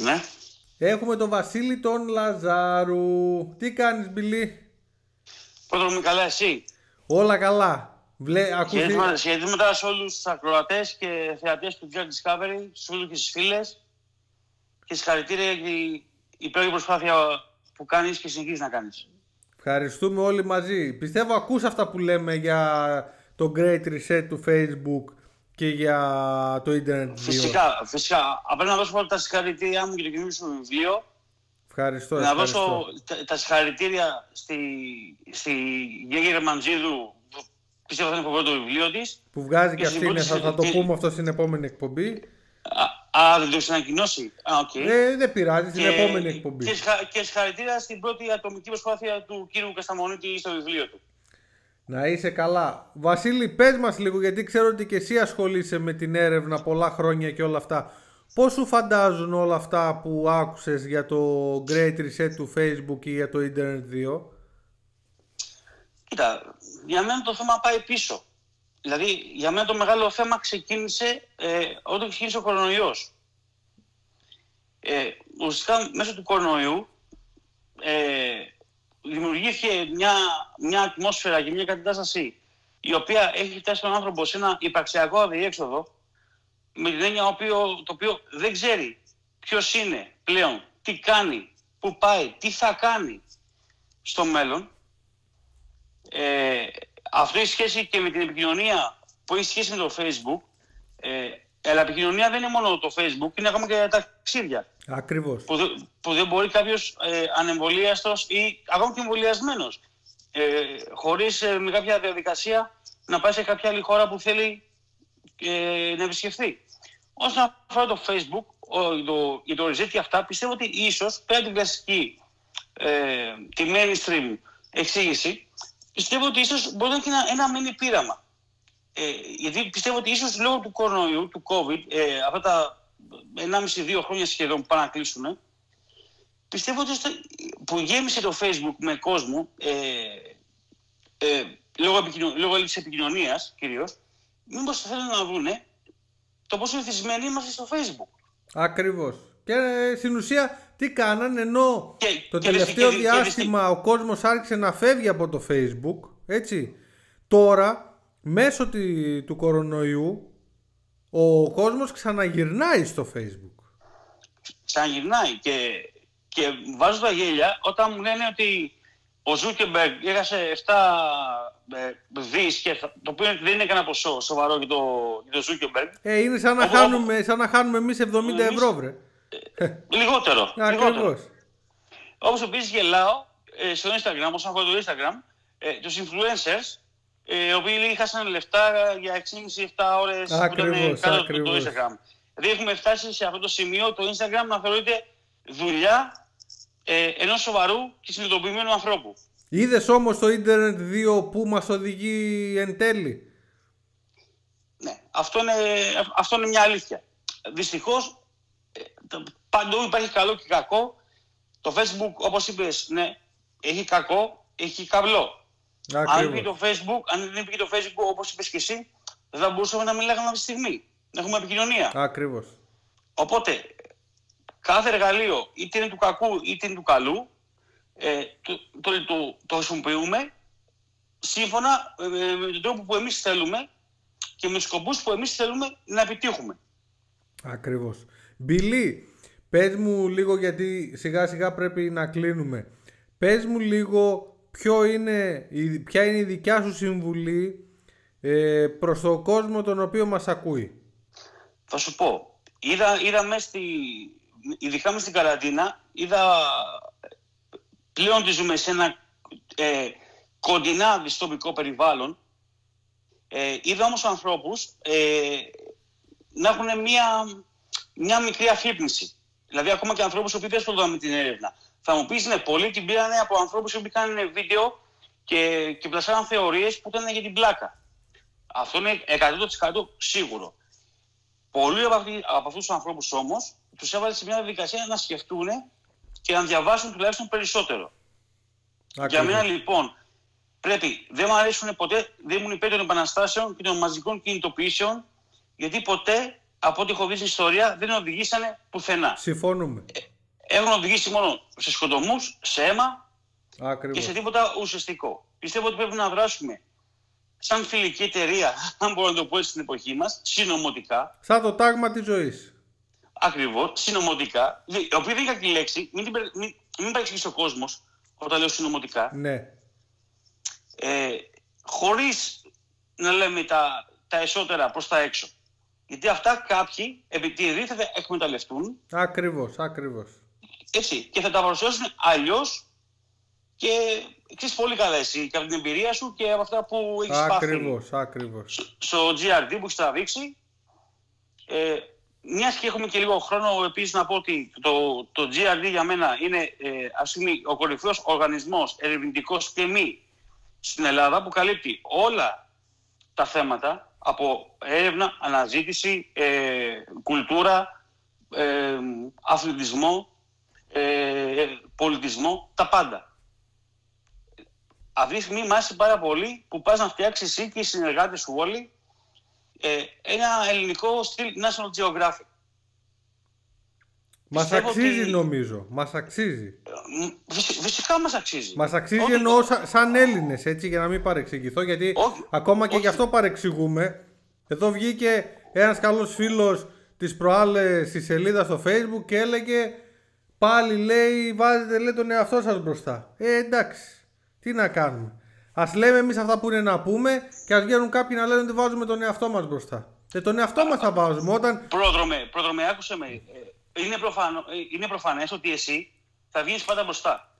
ναι. έχουμε τον Βασίλη τον Λαζάρου
τι κάνεις Μπιλή πότε μου καλά εσύ
όλα καλά Βλέ, ακούσει...
Χαιρετήματα σε όλους τους ακροατές και θεατές του Jack Discovery, στους φίλους και στις φίλες και συγχαρητήρια για την υπέροχη προσπάθεια που κάνεις και συνεχίζεις να κάνεις.
Ευχαριστούμε όλοι μαζί. Πιστεύω ακούς αυτά που λέμε για το Great Reset του Facebook και για το ίντερνετ. Φυσικά,
φυσικά. Απλά να δώσω τα συγχαρητήριά μου για το στο βιβλίο.
Ευχαριστώ. Να ευχαριστώ. δώσω
τα, τα συγχαρητήρια στη, στη Γέγερ Μαντζίδου που πιστεύω θα είναι το το βιβλίο της.
Που βγάζει και, και αυτή, είναι, θα, θα το πούμε αυτό στην επόμενη εκπομπή.
Α, δεν το έχεις ανακοινώσει. Okay. Ε, δεν πειράζει, την επόμενη εκπομπή. Και, σχα, και συγχαρητήρια στην πρώτη ατομική προσπάθεια του κύριου Κασταμονίτη στο βιβλίο του.
Να είσαι καλά. Βασίλη, πες μας λίγο, γιατί ξέρω ότι και εσύ ασχολείσαι με την έρευνα πολλά χρόνια και όλα αυτά. Πώς σου φαντάζουν όλα αυτά που άκουσες για το Great Reset του Facebook ή για το Internet 2?
Κοίτα, για μένα το θέμα πάει πίσω. Δηλαδή, για μένα το μεγάλο θέμα ξεκίνησε ε, όταν ξεκίνησε ο κορονοϊός. Ε, ουσιαστικά, μέσω του κορονοϊού ε, δημιουργήθηκε μια, μια ατμόσφαιρα και μια κατάσταση η οποία έχει φτάσει τον άνθρωπο σε ένα υπαρξιακό αδιέξοδο με την έννοια οποίο, το οποίο δεν ξέρει ποιος είναι πλέον, τι κάνει, πού πάει, τι θα κάνει στο μέλλον. Ε, αυτό έχει σχέση και με την επικοινωνία που έχει σχέση με το Facebook. Ε, αλλά επικοινωνία δεν είναι μόνο το Facebook, είναι ακόμα και τα ταξίδια.
Ακριβώς. Που,
που, δεν μπορεί κάποιος ε, ή ακόμα και εμβολιασμένος, ε, χωρίς ε, με κάποια διαδικασία να πάει σε κάποια άλλη χώρα που θέλει ε, να επισκεφθεί. Όσον αφορά το Facebook, ο, το, το και αυτά, πιστεύω ότι ίσως πέρα την κλασική, ε, τη mainstream εξήγηση, πιστεύω ότι ίσως μπορεί να έχει ένα, ένα πείραμα. Ε, γιατί πιστεύω ότι ίσως λόγω του κορονοϊού, του COVID, ε, αυτά τα 1,5-2 χρόνια σχεδόν που πάνε να κλείσουν, ε, πιστεύω ότι που γέμισε το Facebook με κόσμο, ε, ε, λόγω, επικοινω... λόγω έλλειψης επικοινωνίας κυρίως, μήπως θέλουν να δούνε το πόσο εθισμένοι είμαστε στο Facebook.
Ακριβώς. Και ε, στην ουσία τι κάνανε ενώ και, το τελευταίο διάστημα ο κόσμος άρχισε να φεύγει από το facebook έτσι τώρα μέσω τη, του κορονοϊού ο κόσμος ξαναγυρνάει στο facebook
ξαναγυρνάει και, και βάζω τα γέλια όταν μου λένε ότι ο Ζούκεμπεργκ έχασε 7 ε, δις και το οποίο δεν είναι κανένα ποσό σοβαρό για το, το Ζούκεμπεργκ. Ε, είναι σαν να, χάνουμε,
σαν να χάνουμε εμείς 70 ευρώ, βρε
λιγότερο. <laughs> λιγότερο. Όπως επίσης γελάω ε, στο Instagram, όσον αφορά το Instagram, ε, τους influencers, ε, οι οποίοι χάσανε λεφτά για 6,5-7 ώρε κάτω από το Instagram. Δηλαδή έχουμε φτάσει σε αυτό το σημείο το Instagram να θεωρείται δουλειά ενός σοβαρού και συνειδητοποιημένου ανθρώπου.
Είδες όμως το ίντερνετ 2 που μας οδηγεί εν τέλει.
Ναι, αυτό είναι, αυτό είναι μια αλήθεια. Δυστυχώς παντού υπάρχει καλό και κακό. Το Facebook, όπως είπες, ναι, έχει κακό, έχει καβλό.
αν Αν, το
Facebook, αν δεν υπήρχε το Facebook, όπως είπες και εσύ, δεν θα μπορούσαμε να μιλάμε αυτή τη στιγμή. Να έχουμε επικοινωνία. Ακριβώς. Οπότε, κάθε εργαλείο, είτε είναι του κακού, είτε είναι του καλού, ε, το, το, το, το χρησιμοποιούμε σύμφωνα ε, με τον τρόπο που εμείς θέλουμε και με σκοπούς που εμείς θέλουμε να επιτύχουμε.
Ακριβώς. Μπιλή, πες μου λίγο γιατί σιγά σιγά πρέπει να κλείνουμε. Πες μου λίγο είναι, ποια είναι η δικιά σου συμβουλή ε, προς τον κόσμο τον οποίο μας ακούει.
Θα σου πω, είδα, είδα στη, ειδικά στην καραντίνα, είδα πλέον τη ζούμε σε ένα ε, κοντινά δυστοπικό περιβάλλον. Ε, είδα όμως ανθρώπους ε, να έχουν μια μια μικρή αφύπνιση. Δηλαδή, ακόμα και ανθρώπους που δεν ασχολούνταν με την έρευνα. Θα μου πεις, ναι, πολλοί την πήραν από ανθρώπους που κάνανε βίντεο και, και πλασάραν θεωρίες που ήταν για την πλάκα. Αυτό είναι 100% σίγουρο. Πολλοί από, από αυτούς τους ανθρώπους όμως τους έβαλε σε μια διαδικασία να σκεφτούν και να διαβάσουν τουλάχιστον περισσότερο. Για μένα λοιπόν πρέπει, δεν μου αρέσουν ποτέ, δεν ήμουν υπέρ των επαναστάσεων και των μαζικών κινητοποιήσεων, γιατί ποτέ από ό,τι έχω δει στην ιστορία, δεν οδηγήσανε πουθενά.
Συμφωνούμε. Ε,
έχουν οδηγήσει μόνο σε σκοτωμούς, σε αίμα Ακριβώς. και σε τίποτα ουσιαστικό. Πιστεύω ότι πρέπει να δράσουμε σαν φιλική εταιρεία, <laughs> αν μπορώ να το πω έτσι στην εποχή μας, συνωμοτικά.
Σαν το τάγμα της ζωής.
Ακριβώς, συνωμοτικά. Η οποία δεν είναι κακή λέξη, μην, μην, μην ο κόσμος όταν λέω συνωμοτικά. Ναι. Ε, Χωρίς να λέμε τα, τα προς τα έξω. Γιατί αυτά κάποιοι επειδή θα εκμεταλλευτούν.
Ακριβώς, ακριβώς.
Έτσι. Και θα τα παρουσιάσουν αλλιώς και ξέρεις πολύ καλά εσύ και από την εμπειρία σου και από αυτά που έχεις πάθει. Ακριβώς, ακριβώς. Στο GRD που έχεις τραβήξει. Ε, μιας και έχουμε και λίγο χρόνο, επίσης να πω ότι το, το GRD για μένα είναι ε, ας πούμε, ο κορυφαίος οργανισμός ερευνητικός και μη στην Ελλάδα που καλύπτει όλα τα θέματα από έρευνα, αναζήτηση, ε, κουλτούρα, ε, αθλητισμό, ε, πολιτισμό, τα πάντα. Αυτή τη στιγμή πάρα πολύ που πας να φτιάξεις εσύ και οι συνεργάτες σου όλοι ε, ένα ελληνικό στυλ National Geographic. Μας αξίζει
νομίζω. Μας αξίζει.
Φυσικά μας αξίζει.
Μας αξίζει εννοώ σαν, Έλληνες, έτσι, για να μην παρεξηγηθώ. Γιατί ακόμα και όχι. γι' αυτό παρεξηγούμε. Εδώ βγήκε ένας καλός φίλος της προάλλες στη σελίδας στο Facebook και έλεγε πάλι λέει βάζετε λέει τον εαυτό σας μπροστά. Ε εντάξει, τι να κάνουμε. Ας λέμε εμείς αυτά που είναι να πούμε και ας βγαίνουν κάποιοι να λένε ότι βάζουμε τον εαυτό μας μπροστά. Και ε, τον εαυτό μας θα βάζουμε όταν...
Πρόδρομε, πρόδρομε άκουσε με. Ε, είναι, προφανο, ε, είναι προφανές ότι εσύ θα βγεις πάντα μπροστά.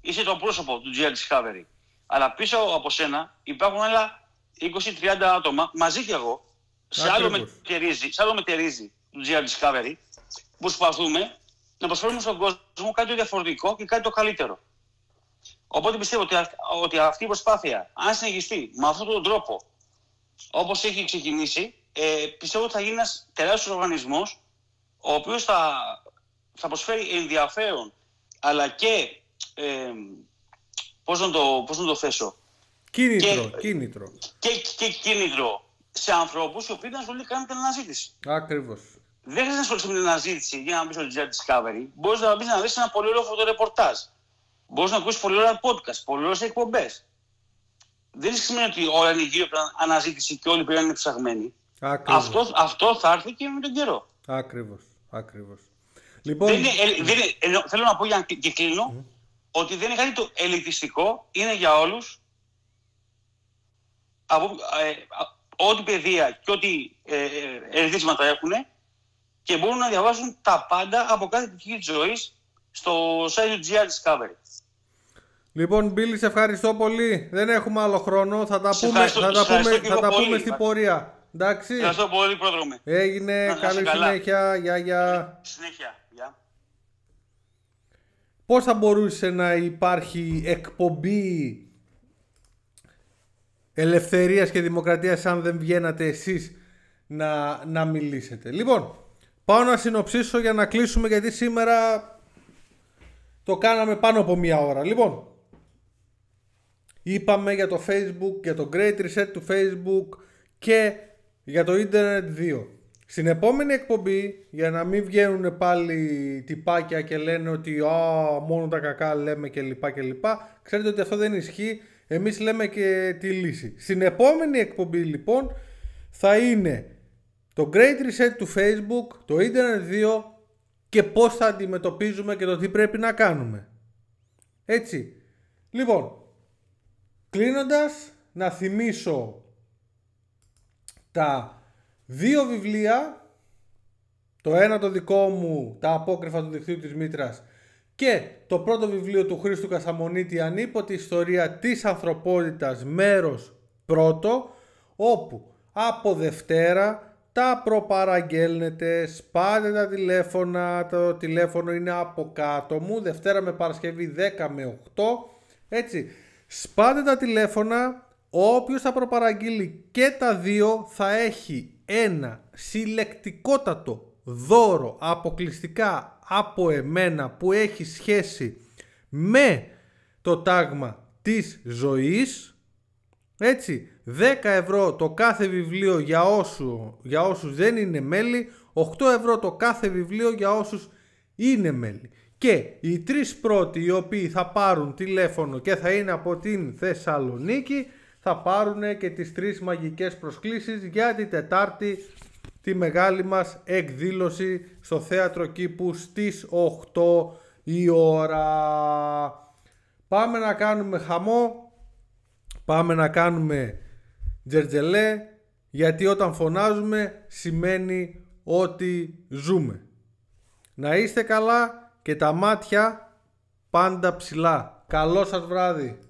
Είσαι το πρόσωπο του GR Discovery. Αλλά πίσω από σένα υπάρχουν άλλα 20-30 άτομα, μαζί κι εγώ, σε άλλο, μετερίζει, σε άλλο μετερίζει του GR Discovery, που προσπαθούμε να προσφέρουμε στον κόσμο κάτι διαφορετικό και κάτι το καλύτερο. Οπότε πιστεύω ότι, ότι αυτή η προσπάθεια, αν συνεχιστεί με αυτόν τον τρόπο, όπως έχει ξεκινήσει, ε, πιστεύω ότι θα γίνει ένας τεράστιος οργανισμός ο οποίος θα, θα προσφέρει ενδιαφέρον αλλά και ε, πώς, να το, πώς να το θέσω
κίνητρο, και, κίνητρο.
Και, και, κίνητρο σε ανθρώπους οι οποίοι δεν ασχολούνται καν με την αναζήτηση ακριβώς δεν χρειάζεται να ασχοληθεί με την αναζήτηση για να μπεις στο Jet Discovery. Μπορείς να μπεις να δεις ένα πολύ ωραίο φωτορεπορτάζ. Μπορείς να ακούσεις πολύ ωραία podcast, πολύ ωραίες εκπομπές. Δεν σημαίνει ότι όλα είναι γύρω από την αναζήτηση και όλοι πρέπει να είναι ψαγμένοι. Αυτό, αυτό θα έρθει και με τον καιρό.
Ακριβώς. Ακριβώς. Λοιπόν, δεν
ε, θέλω να πω για, και κλείνω ότι δεν είναι κάτι το ελιτιστικό, είναι για όλους. Ε, ό,τι παιδεία και ό,τι ε, ε έχουν και μπορούν να διαβάσουν τα πάντα από κάθε πτυχή της ζωής στο site του GR Discovery.
Λοιπόν, Μπίλη, σε ευχαριστώ πολύ. Δεν έχουμε άλλο χρόνο. Θα τα πούμε, θα τα πούμε, θα τα πούμε στην πορεία. Εντάξει. Ευχαριστώ πολύ, Έγινε. καλή συνέχεια. Γεια, γεια. Συνέχεια. Πώς θα μπορούσε να υπάρχει εκπομπή ελευθερίας και δημοκρατίας αν δεν βγαίνατε εσείς να, να μιλήσετε. Λοιπόν, πάω να συνοψίσω για να κλείσουμε γιατί σήμερα το κάναμε πάνω από μία ώρα. Λοιπόν, είπαμε για το Facebook, για το Great Reset του Facebook και για το ίντερνετ 2. Στην επόμενη εκπομπή, για να μην βγαίνουν πάλι τυπάκια και λένε ότι Α, μόνο τα κακά λέμε κλπ. λοιπά, Ξέρετε ότι αυτό δεν ισχύει. Εμείς λέμε και τη λύση. Στην επόμενη εκπομπή λοιπόν θα είναι το Great Reset του Facebook, το Internet 2 και πώς θα αντιμετωπίζουμε και το τι πρέπει να κάνουμε. Έτσι. Λοιπόν, κλείνοντας να θυμίσω τα δύο βιβλία, το ένα το δικό μου, τα απόκριφα του δικτύου της Μήτρας και το πρώτο βιβλίο του Χρήστου Κασαμονίτη «Ανίποτη ιστορία της ανθρωπότητας μέρος πρώτο» όπου από Δευτέρα τα προπαραγγέλνετε, σπάτε τα τηλέφωνα, το τηλέφωνο είναι από κάτω μου, Δευτέρα με Παρασκευή 10 με 8, έτσι, σπάτε τα τηλέφωνα, Όποιος θα προπαραγγείλει και τα δύο θα έχει ένα συλλεκτικότατο δώρο αποκλειστικά από εμένα που έχει σχέση με το τάγμα της ζωής. Έτσι, 10 ευρώ το κάθε βιβλίο για, όσου, για όσους δεν είναι μέλη, 8 ευρώ το κάθε βιβλίο για όσους είναι μέλη. Και οι τρεις πρώτοι οι οποίοι θα πάρουν τηλέφωνο και θα είναι από την Θεσσαλονίκη θα πάρουν και τις τρεις μαγικές προσκλήσεις για την Τετάρτη τη μεγάλη μας εκδήλωση στο Θέατρο Κήπου στις 8 η ώρα. Πάμε να κάνουμε χαμό, πάμε να κάνουμε τζερτζελέ, γιατί όταν φωνάζουμε σημαίνει ότι ζούμε. Να είστε καλά και τα μάτια πάντα ψηλά. Καλό σας βράδυ.